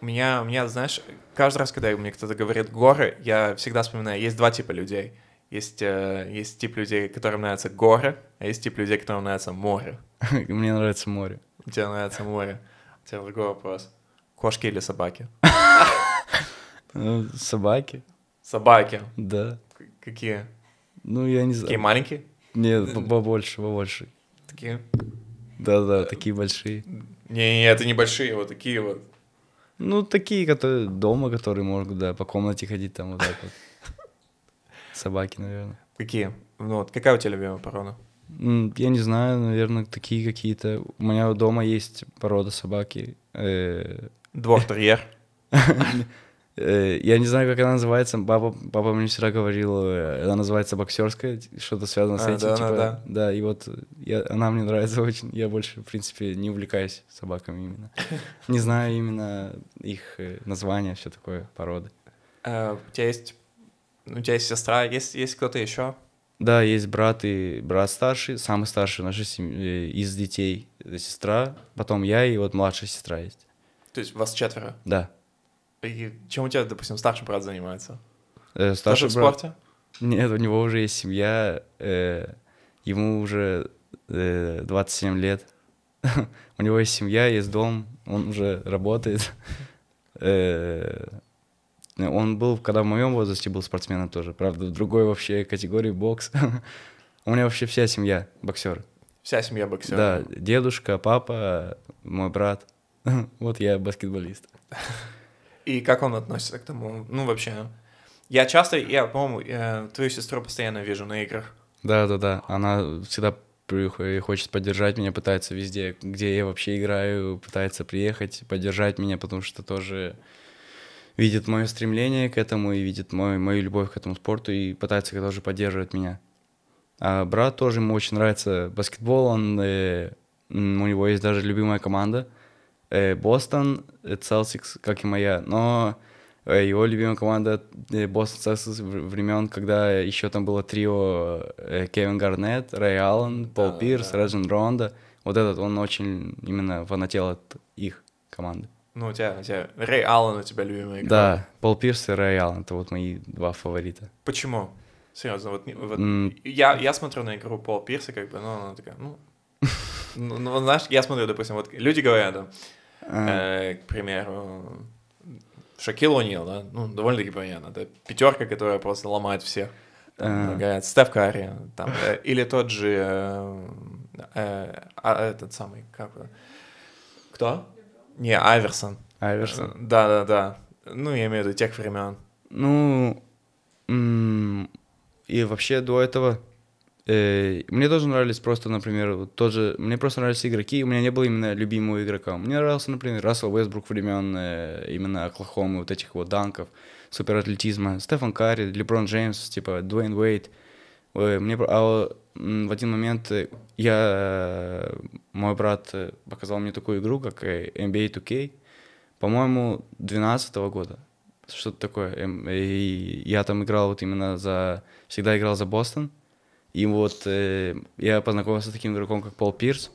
у меня, у меня, знаешь, каждый раз, когда мне кто-то говорит горы, я всегда вспоминаю, есть два типа людей. Есть, э, есть тип людей, которым нравятся горы, а есть тип людей, которым нравится море. Мне нравится море. Тебе нравится море. У тебя другой вопрос. Кошки или собаки? Ну, собаки. Собаки? Да. Какие? Ну, я не знаю. Такие маленькие? Нет, побольше, побольше. Такие? Да-да, такие большие. Не, не, это не большие, вот такие вот. Ну, такие, которые дома, которые могут, да, по комнате ходить там вот так вот. Собаки, наверное. Какие? Ну вот, какая у тебя любимая порода? Я не знаю, наверное, такие какие-то. У меня дома есть порода собаки. Э, Двор-терьер. Э, я не знаю, как она называется. Папа, папа мне вчера говорил, э, она называется боксерская, что-то связано а, с этим. Да, типа, да. да, и вот я, она мне нравится очень. Я больше, в принципе, не увлекаюсь собаками именно. Не знаю именно их э, названия, все такое, породы. А, у тебя есть, ну, у тебя есть сестра, есть, есть кто-то еще? Да, есть брат и брат старший, самый старший нашей семьи из детей, сестра, потом я и вот младшая сестра есть. То есть вас четверо? Да. И чем у тебя, допустим, старший брат занимается? Э, старший Даже брат... в спорте? Нет, у него уже есть семья, э, ему уже э, 27 лет. у него есть семья, есть дом, он уже работает. Э, он был, когда в моем возрасте был спортсменом тоже, правда, в другой вообще категории бокс. у меня вообще вся семья боксеры. Вся семья боксер. Да, дедушка, папа, мой брат. Вот я баскетболист. И как он относится к тому? Ну, вообще. Я часто, я, по-моему, э, твою сестру постоянно вижу на играх. Да, да, да. Она всегда хочет поддержать меня, пытается везде, где я вообще играю, пытается приехать, поддержать меня, потому что тоже видит мое стремление к этому и видит мой, мою любовь к этому спорту и пытается тоже поддерживать меня. А брат тоже ему очень нравится баскетбол, он, э, у него есть даже любимая команда, Э, Бостон э, Celtics, как и моя, но э, его любимая команда Бостон Celtics времен, когда еще там было трио Кевин Гарнет, Рэй Аллен, Пол да, Пирс, да. Реджин Ронда. Вот этот, он очень именно фанател от их команды. Ну, у тебя, у тебя Рэй Аллен у тебя любимый игрок. Да, Пол Пирс и Рэй Аллен, это вот мои два фаворита. Почему? Серьезно, вот, вот mm. я, я смотрю на игру Пол Пирса, как бы, ну она такая, ну... Ну, ну знаешь, я смотрю, допустим, вот люди говорят, а... Э, к примеру, Шакил О'Нил, да? Ну, довольно-таки понятно. да, пятерка, которая просто ломает всех. Там, а. говорят, Стеф Карри, там, э, или тот же э, э а, этот самый, как Кто? Не, Айверсон. Айверсон. Да, да, да. Ну, я имею в виду тех времен. Ну, и вообще до этого Э, мне тоже нравились просто, например, тоже, мне просто нравились игроки, у меня не было именно любимого игрока. Мне нравился, например, Рассел Уэсбрук времен э, именно Оклахомы, вот этих вот данков, суператлетизма, Стефан Карри, Леброн Джеймс, типа Дуэйн Уэйт. Мне, а в один момент э, я, мой брат показал мне такую игру, как NBA 2K, по-моему, 12 года, что-то такое. И я там играл вот именно за, всегда играл за Бостон, и вот э, я познакомился с таким игроком, как Пол Пирс.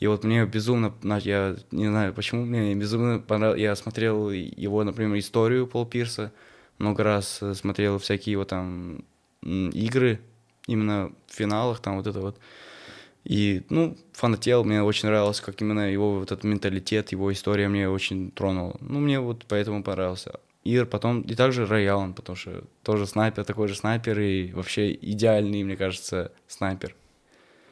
И вот мне безумно, я не знаю почему, мне безумно понравилось. Я смотрел его, например, историю Пол Пирса, много раз э, смотрел всякие его там игры, именно в финалах, там вот это вот. И, ну, фанател, мне очень нравилось, как именно его вот этот менталитет, его история мне очень тронула. Ну, мне вот поэтому понравился. Ир потом и также Рэй Аллен, потому что тоже снайпер, такой же снайпер и вообще идеальный, мне кажется, снайпер.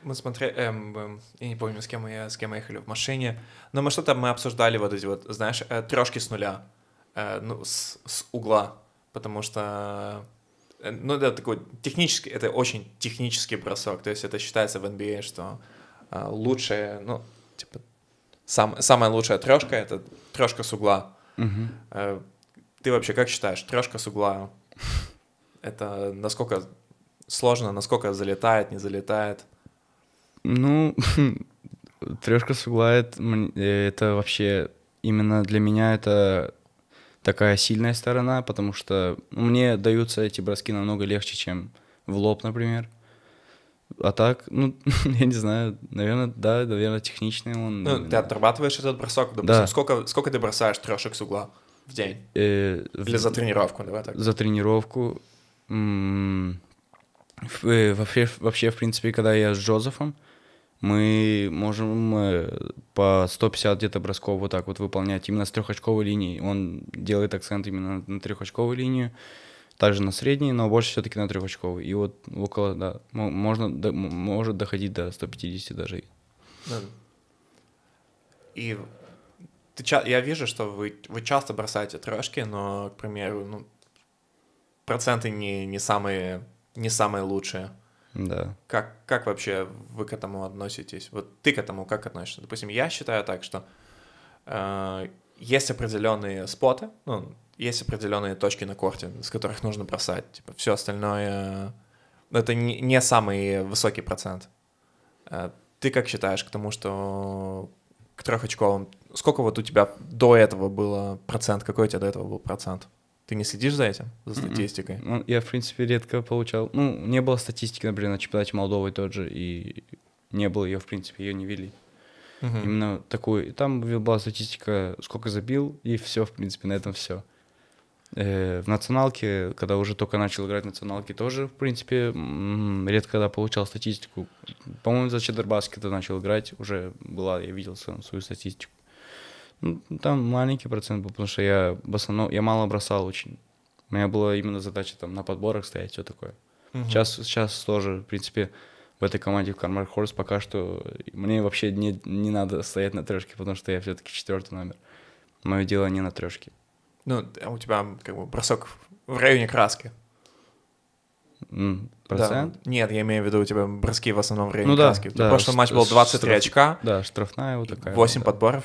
Мы смотрели, эм, эм, я не помню, с кем, мы с кем мы ехали в машине, но мы что-то мы обсуждали вот эти вот, знаешь, э, трешки с нуля, э, ну, с, с угла, потому что, э, ну, это такой технический, это очень технический бросок, то есть это считается в NBA, а, что э, лучшее, ну, типа, сам, самая лучшая трешка — это трешка с угла. Uh-huh. Э, ты вообще как считаешь, трешка с угла, это насколько сложно, насколько залетает, не залетает? Ну, трешка с угла это, это вообще именно для меня это такая сильная сторона, потому что мне даются эти броски намного легче, чем в лоб, например. А так, ну, я не знаю, наверное, да, наверное, техничный он. Ну, наверное. ты отрабатываешь этот бросок, допустим, да. сколько, сколько ты бросаешь трешек с угла? в день? Э, Или в... за тренировку, давай так. За тренировку. Э, вообще, вообще, в принципе, когда я с Джозефом, мы можем э, по 150 где-то бросков вот так вот выполнять именно с трехочковой линии. Он делает акцент именно на трехочковую линию, также на средней, но больше все-таки на трехочковой. И вот около, да, можно, до, может доходить до 150 даже. И ты, я вижу, что вы, вы часто бросаете трешки, но, к примеру, ну, проценты не, не, самые, не самые лучшие. Да. Как, как вообще вы к этому относитесь? Вот ты к этому как относишься? Допустим, я считаю так, что э, есть определенные споты, ну, есть определенные точки на корте, с которых нужно бросать. Типа, все остальное... Э, это не, не самый высокий процент. Э, ты как считаешь к тому, что к трехочковым сколько вот у тебя до этого было процент? Какой у тебя до этого был процент? Ты не следишь за этим, за м-м. статистикой? Mm-mm. Ну, я, в принципе, редко получал. Ну, не было статистики, например, на чемпионате Молдовы тот же, и не было ее, в принципе, ее не вели. Mm-hmm. Именно такую. И там была статистика, сколько забил, и все, в принципе, на этом все. Э, в националке, когда уже только начал играть в националке, тоже, в принципе, м-м, редко когда получал статистику. По-моему, за Чеддербаскета начал играть, уже была, я видел свою статистику. Ну, там маленький процент был, потому что я в основном, я мало бросал очень. У меня была именно задача там на подборах стоять, все такое. Угу. Сейчас, сейчас тоже, в принципе, в этой команде в Кармар Хорс пока что мне вообще не, не надо стоять на трешке, потому что я все-таки четвертый номер. Мое дело не на трешке. Ну, а у тебя как бы бросок в районе краски. процент? Да. Нет, я имею в виду, у тебя броски в основном в районе ну, краски. Да, да, прошлый матч был 23 штраф... очка. Да, штрафная вот такая. 8 вот, подборов.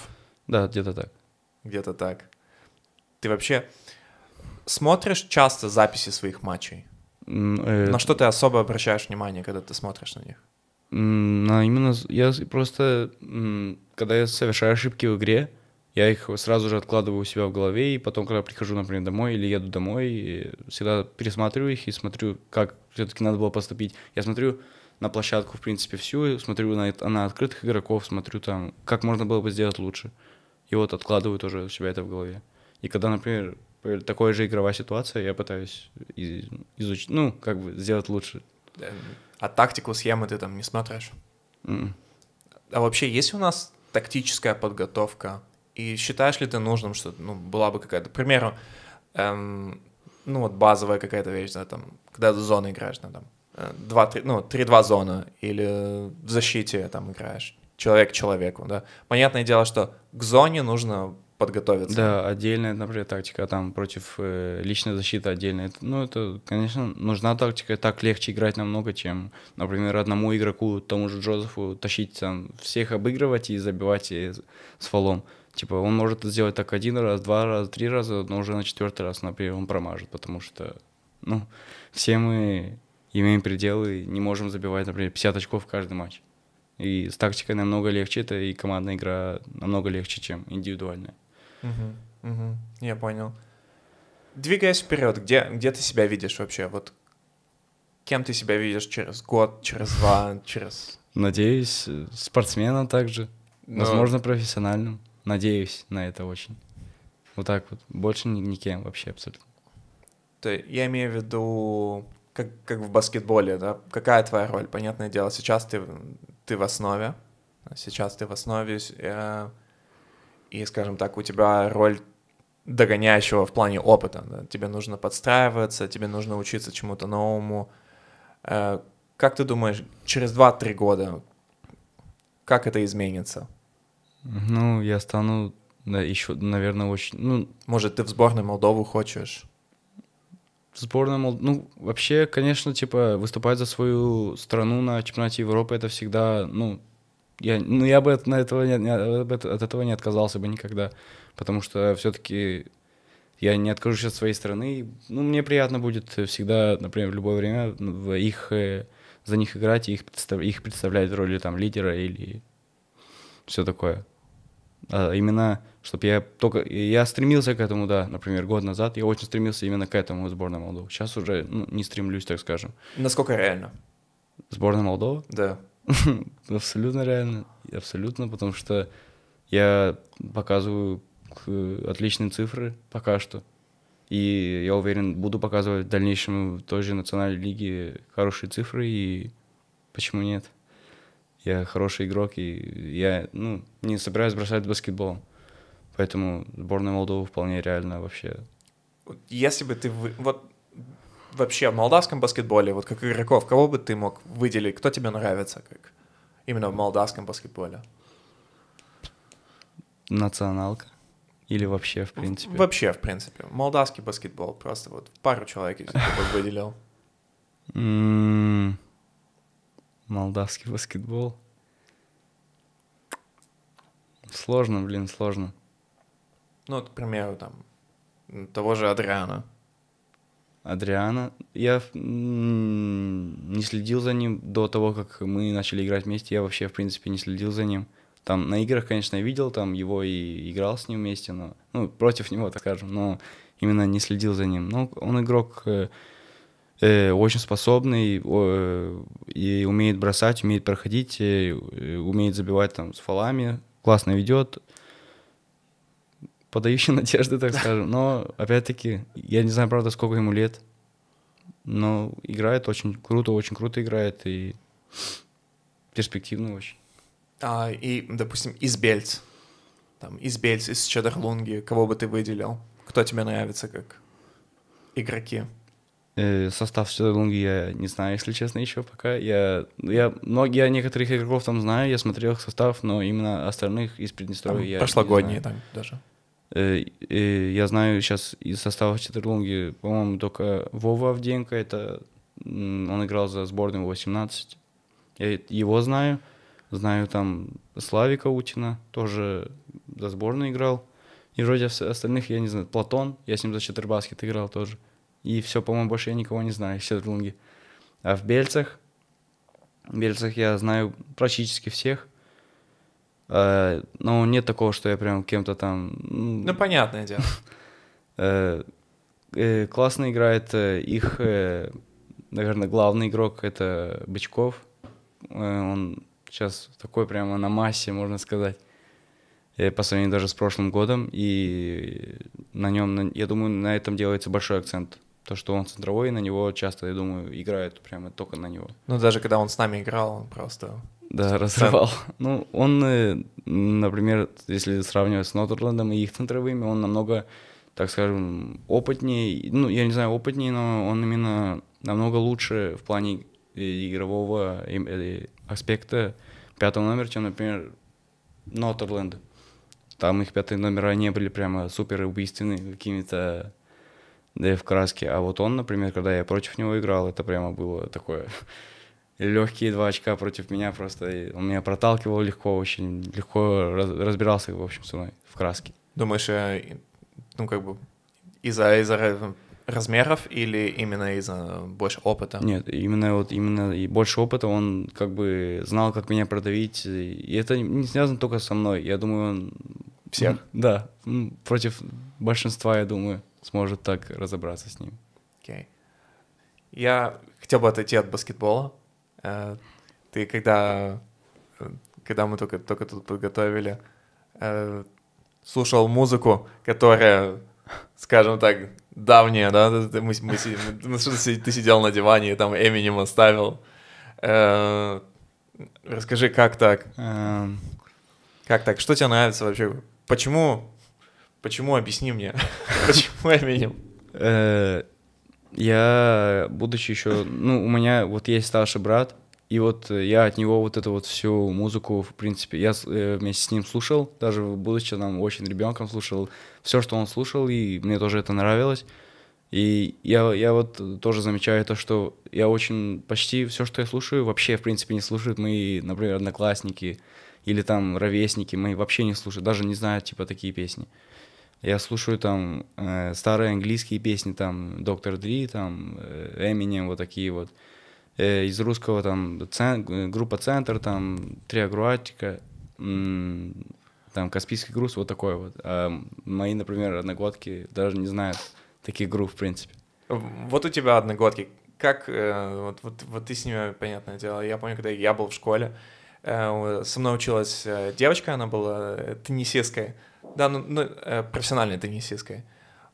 Да, где-то так. Где-то так. Ты вообще смотришь часто записи своих матчей? э... На что ты особо обращаешь внимание, когда ты смотришь на них? на именно я просто, когда я совершаю ошибки в игре, я их сразу же откладываю у себя в голове, и потом, когда прихожу, например, домой или еду домой, всегда пересматриваю их и смотрю, как все-таки надо было поступить. Я смотрю на площадку, в принципе, всю, смотрю на, на открытых игроков, смотрю там, как можно было бы сделать лучше. Uh и вот откладываю тоже у себя это в голове. И когда, например, э, такая же игровая ситуация, я пытаюсь из- изучить, ну, как бы сделать лучше. А тактику, схемы ты там не смотришь? Mm. А вообще есть у нас тактическая подготовка? И считаешь ли ты нужным, что ну, была бы какая-то, к примеру, эм, ну вот базовая какая-то вещь, да, там, когда зоны играешь, да, там, 2-3, э, ну, 3-2 зона, или в защите там играешь, человек человеку, да. Понятное дело, что к зоне нужно подготовиться. Да, отдельная, например, тактика а там против э, личной защиты отдельная. Это, ну, это, конечно, нужна тактика. Так легче играть намного, чем, например, одному игроку, тому же Джозефу, тащить там, всех обыгрывать и забивать и с фолом. Типа, он может это сделать так один раз, два раза, три раза, но уже на четвертый раз, например, он промажет, потому что, ну, все мы имеем пределы, и не можем забивать, например, 50 очков в каждый матч. И с тактикой намного легче, это и командная игра намного легче, чем индивидуальная. Угу, угу, я понял. Двигаясь вперед, где, где ты себя видишь вообще? Вот кем ты себя видишь через год, через два, через... Надеюсь, э, спортсменом также. Но... Ну, Возможно, профессиональным. Надеюсь на это очень. Вот так вот. Больше ни, никем вообще абсолютно. То, я имею в виду, как, как в баскетболе, да? Какая твоя роль? Понятное дело, сейчас ты ты в основе, сейчас ты в основе, э, и, скажем так, у тебя роль догоняющего в плане опыта. Да? Тебе нужно подстраиваться, тебе нужно учиться чему-то новому. Э, как ты думаешь, через 2-3 года как это изменится? Ну, я стану да, еще, наверное, очень... Ну... Может, ты в сборную Молдову хочешь? сборная Молдовы... Ну, вообще, конечно, типа, выступать за свою страну на чемпионате Европы, это всегда, ну, я, ну, я бы от, на этого не, от, от этого не отказался бы никогда, потому что все-таки я не откажусь от своей страны. Ну, мне приятно будет всегда, например, в любое время в их, э, за них играть и их, их представлять в роли там лидера или все такое. А, именно, чтобы я только... Я стремился к этому, да, например, год назад, я очень стремился именно к этому сборной Молдовы. Сейчас уже ну, не стремлюсь, так скажем. Насколько реально? Сборная Молдовы? Да. абсолютно реально, абсолютно, потому что я показываю э, отличные цифры пока что. И я уверен, буду показывать в дальнейшем в той же национальной лиге хорошие цифры, и почему нет? я хороший игрок, и я ну, не собираюсь бросать баскетбол. Поэтому сборная Молдовы вполне реально вообще. Если бы ты... Вот вообще в молдавском баскетболе, вот как игроков, кого бы ты мог выделить? Кто тебе нравится как именно в молдавском баскетболе? Националка. Или вообще, в принципе? Вообще, в принципе. Молдавский баскетбол. Просто вот пару человек, если бы выделил. молдавский баскетбол. Сложно, блин, сложно. Ну, вот, к примеру, там, того же Адриана. Адриана. Я не следил за ним до того, как мы начали играть вместе. Я вообще, в принципе, не следил за ним. Там на играх, конечно, видел, там его и играл с ним вместе, но ну, против него, так скажем, но именно не следил за ним. Ну, он игрок э, Э, очень способный э, и умеет бросать, умеет проходить, э, умеет забивать там с фолами, классно ведет, подающий надежды, так скажем. Но, опять-таки, я не знаю, правда, сколько ему лет, но играет очень круто, очень круто играет и перспективно очень. А, и, допустим, из Бельц, там, из Бельц, из Чедарлунги, кого бы ты выделил? Кто тебе нравится как игроки? Э, состав Шерлунги я не знаю, если честно, еще пока. Я, я, многие, я некоторых игроков там знаю, я смотрел их состав, но именно остальных из Приднестровья там я Прошлогодние там даже. Э, я знаю сейчас из состава Четверлунги, по-моему, только Вова Авденко, это он играл за сборную 18. Я его знаю. Знаю там Славика Утина, тоже за сборную играл. И вроде остальных, я не знаю, Платон, я с ним за Четербаскет играл тоже. Mm и все, по-моему, больше я никого не знаю из Сетлунги. А в Бельцах, в Бельцах я знаю практически всех. А, но нет такого, что я прям кем-то там... Ну, ну понятное дело. Э, э, классно играет их, наверное, главный игрок, это Бычков. Он сейчас такой прямо на массе, можно сказать по сравнению даже с прошлым годом, и на нем, я думаю, на этом делается большой акцент. То, что он центровой, на него часто, я думаю, играют прямо только на него. Ну, даже когда он с нами играл, он просто... Да, разрывал. Ну, он, э, например, если сравнивать с Ноттерландом и их центровыми, он намного, так скажем, опытнее. Ну, я не знаю, опытнее, но он именно намного лучше в плане игрового э, аспекта пятого номера, чем, например, Ноттерланд. Там их пятые номера не были прямо супер убийственные какими-то да и в краске. А вот он, например, когда я против него играл, это прямо было такое легкие два очка против меня просто. И он меня проталкивал легко, очень легко разбирался, в общем, со мной в краске. Думаешь, э, ну как бы из-за из размеров или именно из-за больше опыта? Нет, именно вот именно и больше опыта он как бы знал, как меня продавить. И это не связано только со мной. Я думаю, он всех. Да, против большинства, я думаю сможет так разобраться с ним. Окей. Okay. Я хотел бы отойти от баскетбола. Э, ты когда, э, когда мы только, только тут подготовили, э, слушал музыку, которая, скажем так, давняя, да? Мы, мы, мы, мы, ты сидел на диване и там Эминем оставил. Расскажи, как так? Эм. Как так? Что тебе нравится вообще? Почему Почему? Объясни мне. Почему Эминем? Я, будучи еще... Ну, у меня вот есть старший брат, и вот я от него вот эту вот всю музыку, в принципе, я э, вместе с ним слушал, даже будучи нам очень ребенком слушал все, что он слушал, и мне тоже это нравилось. И я, я вот тоже замечаю то, что я очень почти все, что я слушаю, вообще, в принципе, не слушают мои, например, одноклассники или там ровесники, мои вообще не слушают, даже не знают, типа, такие песни. Я слушаю там э, старые английские песни, там Доктор Дри, там э, Эминем, вот такие вот. Э, из русского там цен, э, группа Центр, там Триагруатика, там Каспийский груз, вот такой вот. А мои, например, одногодки даже не знают таких групп, в принципе. Вот у тебя одногодки, как, э, вот, вот, вот ты с ними, понятное дело, я помню, когда я был в школе, Э, со мной училась э, девочка, она была э, теннисистская, да, ну, ну профессиональная теннисистская.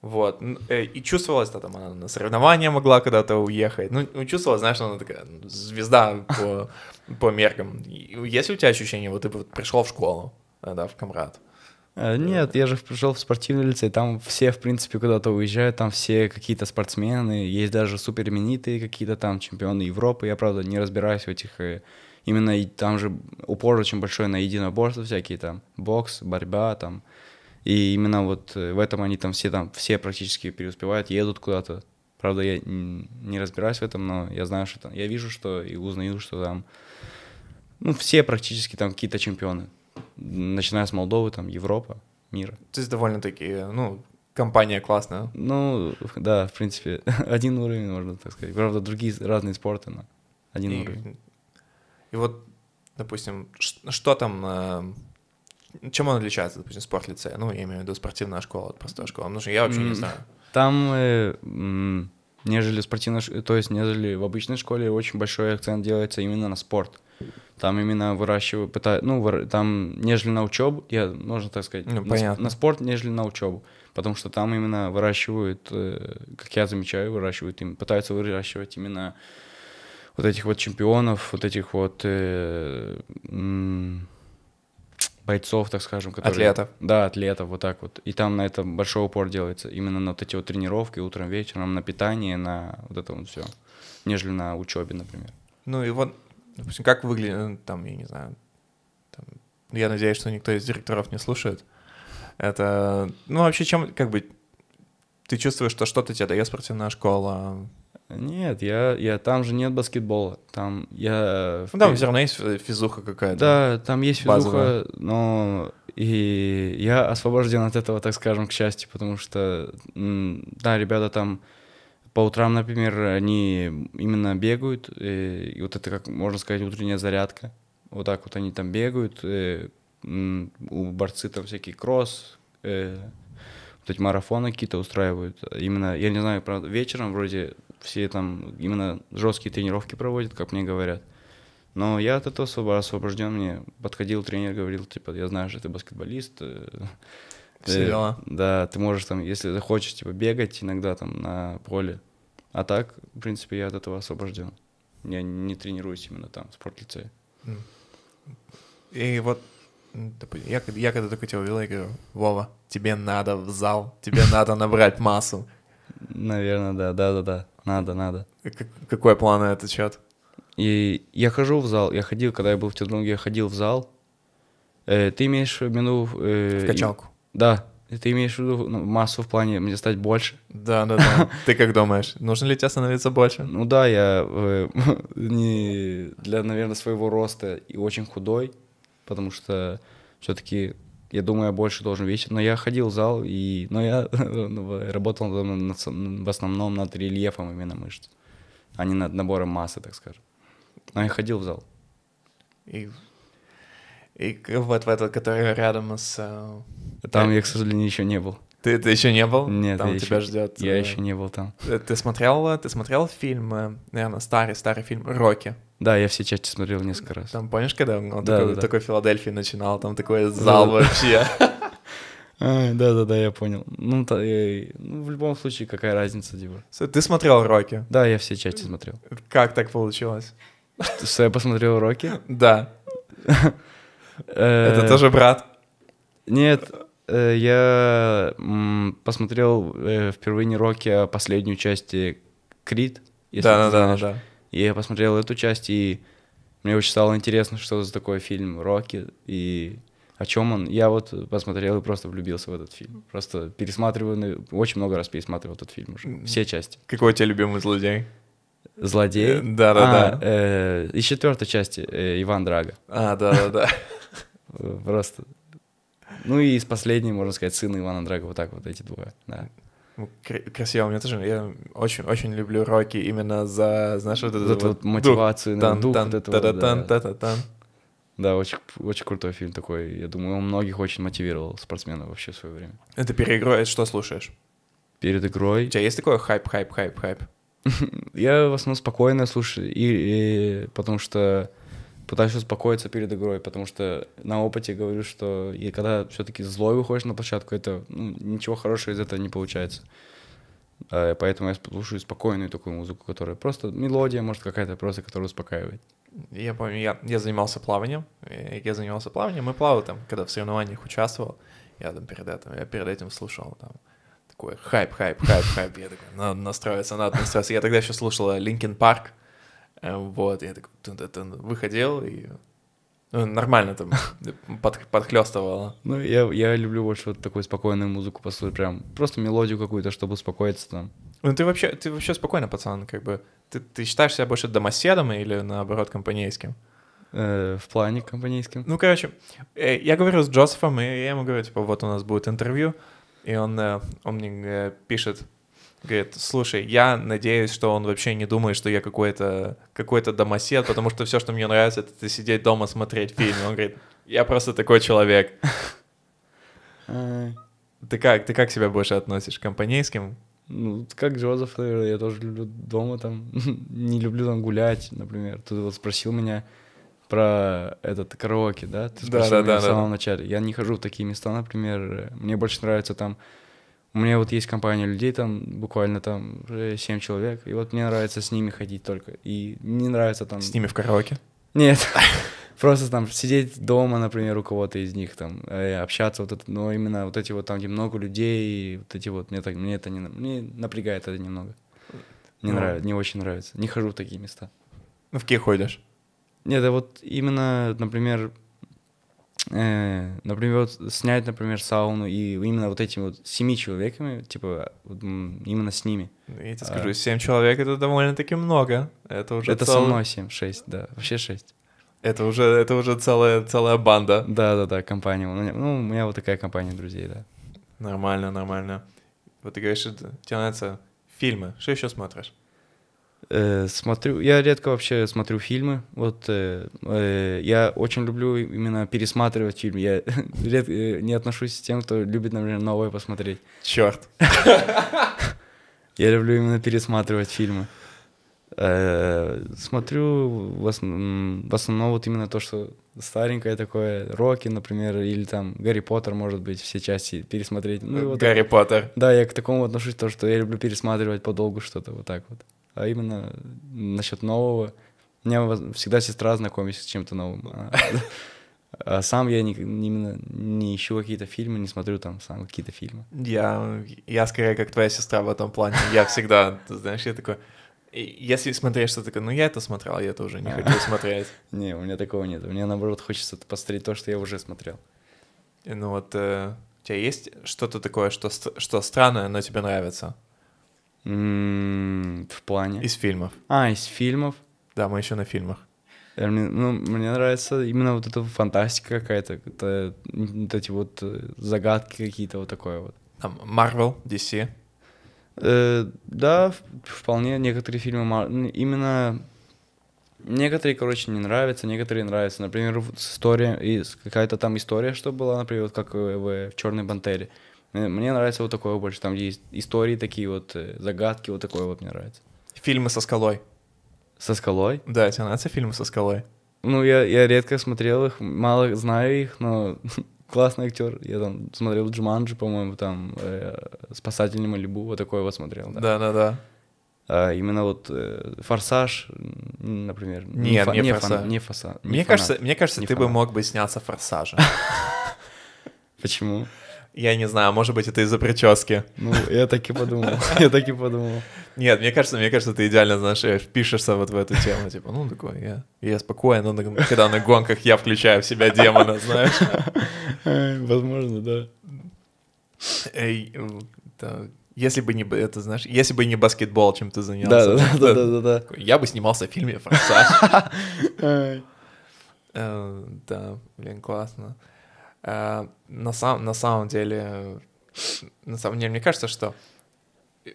Вот. И чувствовалась, да, там она на соревнования могла куда-то уехать. Ну, ну чувствовалась, знаешь, она такая звезда по, по меркам. Есть ли у тебя ощущение, вот ты вот пришел в школу, да, в Камрад? Нет, я же пришел в спортивный лицей, там все, в принципе, куда-то уезжают, там все какие-то спортсмены, есть даже суперименитые какие-то там чемпионы Европы, я, правда, не разбираюсь в этих именно и там же упор очень большой на единоборство всякие там, бокс, борьба там. И именно вот э, в этом они там все там, все практически преуспевают, едут куда-то. Правда, я не разбираюсь в этом, но я знаю, что там, я вижу, что и узнаю, что там, ну, все практически там какие-то чемпионы. Начиная с Молдовы, там, Европа, мира. То есть довольно-таки, ну, компания классная. Ну, да, в принципе, один уровень, можно так сказать. Правда, другие разные спорты, но один и уровень. И вот, допустим, что там, э, чем он отличается, допустим, спорт-лицей? Ну, я имею в виду спортивная школа от простой школы, потому что я вообще не знаю. Там, э, нежели спортивной, то есть, нежели в обычной школе, очень большой акцент делается именно на спорт. Там именно выращивают, пытают, ну, там, нежели на учебу, я, можно так сказать, ну, на, на спорт, нежели на учебу потому что там именно выращивают, э, как я замечаю, выращивают, им пытаются выращивать именно вот этих вот чемпионов, вот этих вот э, м- бойцов, так скажем, которые... Атлетов. Да, атлетов, вот так вот. И там на это большой упор делается, именно на вот эти вот тренировки утром, вечером, на питание, на вот это вот все, нежели на учебе, например. Ну и вот, допустим, как выглядит, э, там, я не знаю, там, я надеюсь, что никто из директоров не слушает. Это, ну вообще, чем, как бы, ты чувствуешь, что что-то тебе дает спортивная школа, нет, я, я там же нет баскетбола, там я. Ну, там все равно есть физуха какая-то. Да, там есть физуха, базовая. но и я освобожден от этого, так скажем, к счастью, потому что да, ребята там по утрам, например, они именно бегают, и, э, и вот это как можно сказать утренняя зарядка, вот так вот они там бегают, и, э, у борцы там всякий кросс. И, э, вот эти марафоны какие-то устраивают. Именно, я не знаю, правда, вечером вроде все там именно жесткие тренировки проводят, как мне говорят. Но я от этого освобожден. Мне подходил тренер, говорил, типа, я знаю, что ты баскетболист. Все э, дела. Да, ты можешь там, если захочешь, типа, бегать иногда там на поле. А так, в принципе, я от этого освобожден. Я не тренируюсь именно там, в спортлицее. И вот я, я когда только тебя увидел, я говорю, Вова, тебе надо в зал, тебе надо набрать массу. Наверное, да, да, да, да. Надо, надо. какой план на этот счет? И я хожу в зал, я ходил, когда я был в Тернуге, я ходил в зал. Э, ты имеешь в виду... Э, в качалку. И, да, ты имеешь в виду ну, массу в плане мне стать больше? Да, да, да. Ты как думаешь, нужно ли тебе становиться больше? Ну да, я э, не для, наверное, своего роста и очень худой, потому что все-таки я думаю, я больше должен весить. Но я ходил в зал, и... но я ну, работал в основном над рельефом именно мышц, а не над набором массы, так скажем. Но я ходил в зал. И, и вот в этот, который рядом с... Э, там э, я, к сожалению, еще не был. Ты, ты еще не был? Нет, там тебя еще, ждет. Я э, еще не был там. Ты смотрел, ты смотрел фильм, наверное, старый старый фильм Рокки? Да, я все части смотрел несколько раз. Там, помнишь, когда он да, такой, да, такой Филадельфии начинал, там такой зал да, вообще. Да-да-да, я понял. Ну, та, и, э, ну, в любом случае, какая разница, типа. Ты смотрел Рокки? Да, я все части смотрел. Как так получилось? Что, что я посмотрел Рокки? Да. Э, Это тоже брат? Нет, э, я посмотрел впервые не Рокки, а последнюю часть Крит. Крид. Да-да-да. И я посмотрел эту часть, и мне очень стало интересно, что за такой фильм «Рокки», и о чем он. Я вот посмотрел и просто влюбился в этот фильм. Просто пересматриваю, ну, очень много раз пересматривал этот фильм уже. Все части. Какой у тебя любимый злодей? Злодей? Э, да, да, а, да. Э, из четвертой части э, Иван Драга. А, да, да, да. Просто. Ну и из последней, можно сказать, сына Ивана Драга, вот так вот эти двое, ну, красиво. Мне тоже, я очень-очень люблю роки именно за, знаешь, вот эту вот, вот мотивацию, дух, ну, тан, дух тан, вот этого. да. да, очень, очень крутой фильм такой. Я думаю, он многих очень мотивировал спортсменов вообще в свое время. Это перед игрой, что слушаешь? Перед игрой. У тебя есть такое хайп, хайп, хайп, хайп? я в основном спокойно слушаю, и, и потому что пытаюсь успокоиться перед игрой, потому что на опыте говорю, что и когда все-таки злой выходишь на площадку, это ну, ничего хорошего из этого не получается. А, поэтому я слушаю спокойную такую музыку, которая просто мелодия, может, какая-то просто, которая успокаивает. Я помню, я, я занимался плаванием, я занимался плаванием мы плавал там, когда в соревнованиях участвовал, я там перед этим, я перед этим слушал там такой хайп, хайп, хайп, хайп, я такой, надо настроиться, надо настроиться. Я тогда еще слушал Линкен Парк, Э, вот, я так выходил и ну, нормально там под, подхлестывало. Ну, я, я люблю больше вот такую спокойную музыку послушать, прям просто мелодию какую-то, чтобы успокоиться там. Ну, ты вообще, ты вообще спокойно, пацан, как бы. Ты, ты считаешь себя больше домоседом или, наоборот, компанейским? Э, в плане компанейским. Ну, короче, э, я говорю с Джозефом, и я ему говорю, типа, вот у нас будет интервью, и он, э, он мне пишет, Говорит, слушай, я надеюсь, что он вообще не думает, что я какой-то какой домосед, потому что все, что мне нравится, это сидеть дома смотреть фильмы. он говорит, я просто такой человек. Ты как, ты как себя больше относишь к компанейским? Ну, как Джозеф, наверное, я тоже люблю дома там, не люблю там гулять, например. Ты вот спросил меня про этот караоке, да? Ты спросил да, да, меня да, в самом да. начале. Я не хожу в такие места, например, мне больше нравится там у меня вот есть компания людей, там буквально там 7 человек, и вот мне нравится с ними ходить только. И не нравится там... С ними в караоке? Нет. Просто там сидеть дома, например, у кого-то из них, там, э, общаться, вот это, но именно вот эти вот там, где много людей, вот эти вот, мне, так, мне это не, мне напрягает это немного. Не ну, нравится, не очень нравится. Не хожу в такие места. Ну, в какие ходишь? Нет, да вот именно, например, Э, например, вот снять, например, сауну и именно вот этими вот семи человеками, типа, вот, именно с ними. Ну, я тебе а. скажу, семь а... человек — это довольно-таки много. Это уже Это цел... со мной семь, шесть, да, вообще шесть. Это уже, это уже целая, целая банда. Да-да-да, компания. Ну, у меня вот такая компания друзей, да. Нормально, нормально. Вот ты говоришь, тебе нравятся фильмы. Что еще смотришь? Э, смотрю, я редко вообще смотрю фильмы. Вот э, э я очень люблю именно пересматривать фильм. Я ред, э, не отношусь к тем, кто любит, например, новое посмотреть. Черт. Я люблю именно пересматривать фильмы. Э, смотрю в, основ, в основном вот именно то, что старенькое такое, Рокки, например, или там Гарри Поттер, может быть, все части пересмотреть. Ну, вот Гарри так. Поттер. Да, я к такому отношусь, то, что я люблю пересматривать подолгу что-то, вот так вот а именно насчет нового. меня всегда сестра знакомится с чем-то новым. А, а сам я не, именно не ищу какие-то фильмы, не смотрю там сам какие-то фильмы. Я, я скорее как твоя сестра в этом плане. Я всегда, знаешь, я такой... Если смотреть что-то такое, ну я это смотрел, а я это уже не хочу смотреть. Не, у меня такого нет. Мне наоборот хочется посмотреть то, что я уже смотрел. Ну вот, э, у тебя есть что-то такое, что, что странное, но тебе нравится? в плане. Из фильмов. А, из фильмов. Да, мы еще на фильмах. Э, мне, ну, мне нравится именно вот эта фантастика какая-то, это, вот эти вот э, загадки какие-то, вот такое вот. Marvel, DC? Э, да, вполне некоторые фильмы, именно Некоторые, короче, не нравятся, некоторые нравятся. Например, история, какая-то там история, что была, например, вот как э, в, Черной Бантере. Мне нравится вот такое больше. Там есть истории такие вот, э, загадки, вот такое вот мне нравится. Фильмы со скалой. Со скалой? Да, тебе нравятся фильмы со скалой? Ну, я, я редко смотрел их, мало знаю их, но классный актер. Я там смотрел Джуманджи, по-моему, там спасательный э, Спасатель Малибу, вот такое вот смотрел. Да, да, да. А, именно вот э, Форсаж, например. Нет, не, не, не, форса... не форса. Не мне фанат. кажется, мне кажется, не ты фанат. бы мог бы сняться в Форсаже. Почему? Я не знаю, может быть, это из-за прически. Ну, я так и подумал, я так и подумал. Нет, мне кажется, мне кажется, ты идеально, знаешь, э, впишешься вот в эту тему, типа, ну, такой, я, я спокоен, но когда на гонках я включаю в себя демона, знаешь. Возможно, да. Эй, да. Если бы не это, знаешь, если бы не баскетбол, чем ты занялся. Да, да, да, да, да, да. Я бы снимался в фильме Форсаж. Э, да, блин, классно. Э, на, сам, на самом деле, на самом деле, мне кажется, что э,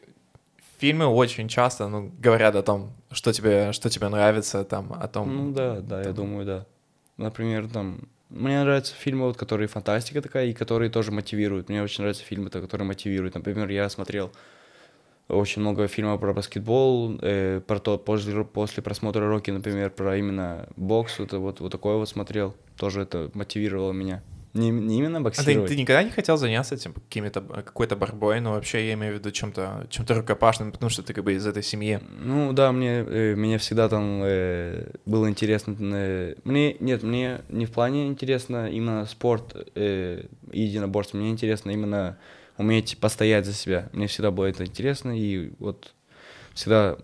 фильмы очень часто ну, говорят о том, что тебе, что тебе нравится, там, о том... Ну да, да, там... я думаю, да. Например, там, мне нравятся фильмы, вот, которые фантастика такая, и которые тоже мотивируют. Мне очень нравятся фильмы, которые мотивируют. Например, я смотрел очень много фильмов про баскетбол, э, про то, после, после просмотра Рокки, например, про именно бокс, это вот, вот такое вот смотрел. Тоже это мотивировало меня. Не, не именно боксировать. А ты, ты никогда не хотел заняться этим типа, какими-то э, какой-то борьбой, но ну, вообще я имею в виду чем-то чем-то рукопашным, потому что ты как бы из этой семьи. Ну да, мне э, меня всегда там э, было интересно. Э, мне нет, мне не в плане интересно именно спорт э, единоборство. Мне интересно именно уметь постоять за себя. Мне всегда было это интересно и вот всегда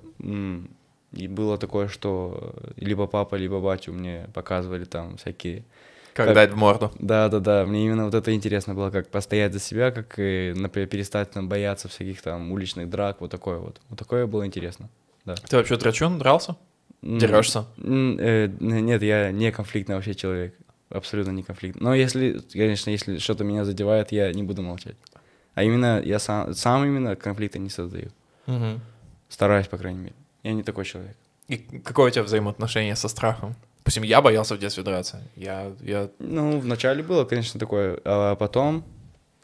и было такое, что либо папа, либо батю мне показывали там всякие как, как дать в морду. Да, да, да. Мне именно вот это интересно было, как постоять за себя, как и, например, перестать там бояться всяких там уличных драк, вот такое вот. Вот такое было интересно. Да. Ты вообще драчун, дрался? Дерешься? Э, нет, я не конфликтный вообще человек. Абсолютно не конфликт. Но если, конечно, если что-то меня задевает, я не буду молчать. А именно я сам, сам именно конфликта не создаю. Угу. Стараюсь, по крайней мере. Я не такой человек. И какое у тебя взаимоотношение со страхом? Допустим, я боялся в детстве драться. Я, я... Ну, вначале было, конечно, такое, а потом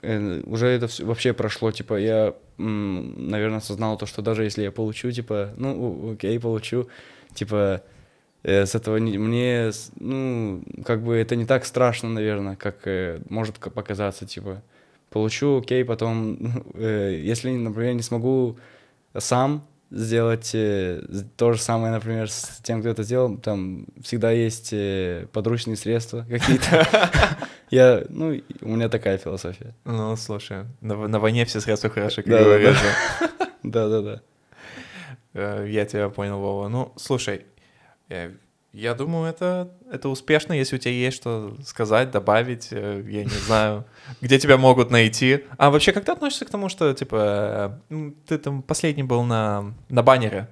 э, уже это все вообще прошло, типа, я, наверное, осознал то, что даже если я получу, типа, ну, окей, получу, типа, э, с этого не, мне, ну, как бы это не так страшно, наверное, как э, может показаться, типа, получу, окей, потом, если, например, не смогу сам, сделать э, то же самое, например, с тем, кто это сделал. Там всегда есть э, подручные средства какие-то. Я, ну, у меня такая философия. Ну, слушай, на, на войне все средства хороши, как да, говорят. Да-да-да. Э, я тебя понял, Вова. Ну, слушай, я думаю, это, это успешно, если у тебя есть что сказать, добавить, э, я не знаю, где тебя могут найти. А вообще, как ты относишься к тому, что, типа, э, ты там последний был на, на баннере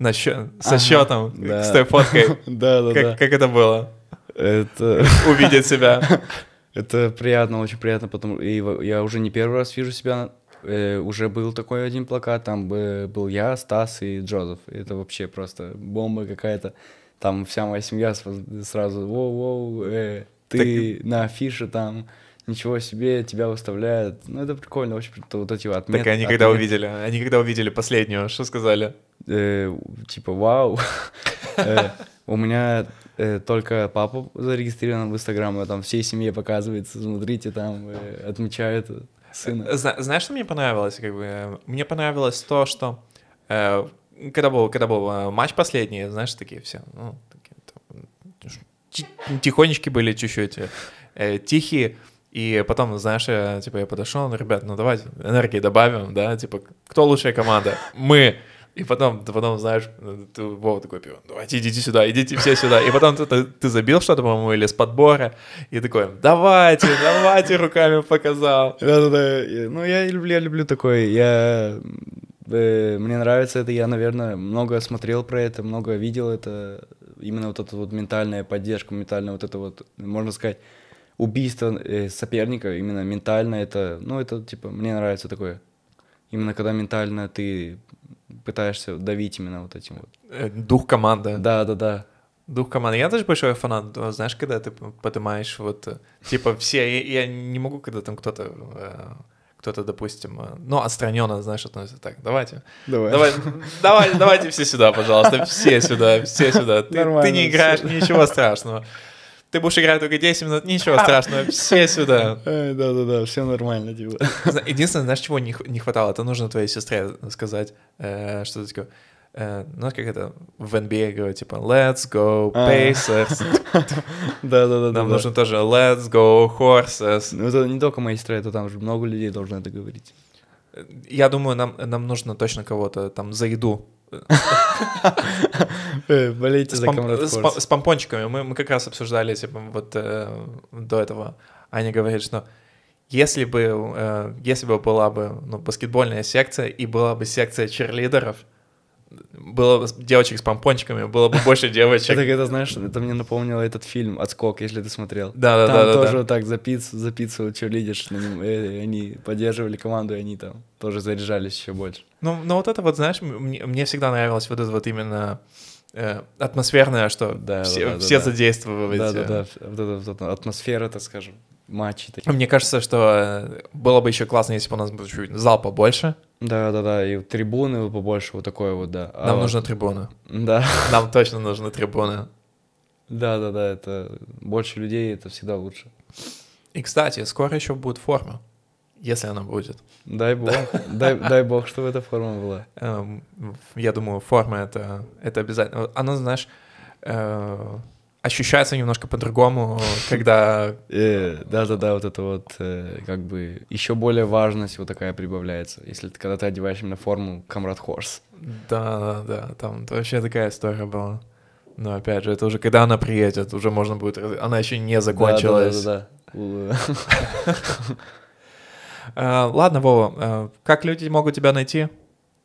на счет, со ага, счетом, э, да. с той фоткой? Да, да, как, да. Как это было? Это... Увидеть себя. Это приятно, очень приятно, потому и я уже не первый раз вижу себя э, уже был такой один плакат, там был я, Стас и Джозеф. Это вообще просто бомба какая-то там вся моя семья сразу, воу-воу, э, ты так... на афише там, ничего себе, тебя выставляют. Ну, это прикольно, очень вот эти вот отметки. Так они когда отметки. увидели, они когда увидели последнюю, что сказали? Э, типа, вау, э, у меня э, только папа зарегистрирован в Инстаграм, а там всей семье показывается, смотрите, там э, отмечают сына. Знаешь, что мне понравилось? Как бы, мне понравилось то, что когда был, когда был э, матч последний, знаешь, такие все, ну, такие, там, тихонечки были чуть-чуть, э, э, тихие, и потом, знаешь, я, э, типа, я подошел, ну, ребят, ну, давайте энергии добавим, да, типа, кто лучшая команда? Мы. И потом, потом, знаешь, ты, Вова такой, пиво, давайте идите сюда, идите все сюда. И потом ты, ты забил что-то, по-моему, или с подбора, и такой, давайте, давайте, руками показал. Да-да-да, ну я люблю, я люблю такой, я Э, мне нравится это, я, наверное, много смотрел про это, много видел это. Именно вот эта вот ментальная поддержка, ментальная вот это вот, можно сказать, убийство э, соперника, именно ментально это, ну, это, типа, мне нравится такое. Именно когда ментально ты пытаешься давить именно вот этим вот. Э, дух команды. Да, да, да. Дух команды. Я тоже большой фанат, а знаешь, когда ты поднимаешь вот, типа, все, я, я не могу, когда там кто-то кто-то, допустим, э, ну, отстраненно, знаешь, относится так, давайте, давай. давай, давай, давайте все сюда, пожалуйста, все сюда, все сюда, ты, ты не играешь, все. ничего страшного. Ты будешь играть только 10 минут, ничего страшного, все сюда. Э, да-да-да, все нормально, типа. Единственное, знаешь, чего не хватало? Это нужно твоей сестре э, сказать, что то такое э, ну, как это в NBA а говорят, типа, let's go а. Pacers. Да-да-да. Нам нужно тоже let's go Horses. Ну, это не только маэстро, это там же много людей должны это говорить. Э, я думаю, нам, нам нужно точно кого-то там за еду. Э, болейте за Comrade С помпончиками. Мы как раз обсуждали, типа, вот э, до этого Аня говорит, что если бы, если бы была бы ну, баскетбольная секция и была бы секция черлидеров, было девочек с помпончиками, было бы больше девочек. Так это, знаешь, это мне напомнило этот фильм «Отскок», если ты смотрел. Да, да, да. Там тоже так за пиццу, за пиццу черлидишь, э, они поддерживали команду, и они там тоже заряжались еще больше. Ну, но ну, вот это вот, знаешь, мне всегда нравилось вот это вот именно э, атмосферное, что да, все, да, все да, задействовали. Да, да, да, э. вот эта атмосфера, так скажем матчи. Такие. Мне кажется, что э, было бы еще классно, если бы у нас был чуть зал побольше. Да, да, да, и трибуны побольше, вот такое вот, да. Нам а нужна вот... трибуна. Да. Нам точно нужна трибуна. Да, да, да, это больше людей, это всегда лучше. И, кстати, скоро еще будет форма, если она будет. Дай бог, дай, дай бог, чтобы эта форма была. Эм, я думаю, форма это, это обязательно. Она, знаешь, э, ощущается немножко по-другому, когда... Э, да-да-да, вот это вот, э, как бы, еще более важность вот такая прибавляется, если когда ты одеваешь именно форму Камрад Хорс. Да-да-да, там вообще такая история была. Но опять же, это уже когда она приедет, уже можно будет... Она еще не закончилась. Да-да-да. Э, ладно, Вова, как люди могут тебя найти?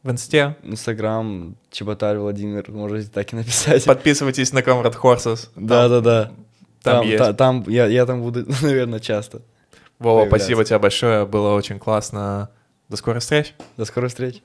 В инсте. Инстаграм, Чеботарь Владимир, можете так и написать. Подписывайтесь на Comrade Horses. Да-да-да. Там, там, есть. Та, там я, я там буду, наверное, часто. Вова, спасибо тебе большое, было очень классно. До скорых встреч. До скорых встреч.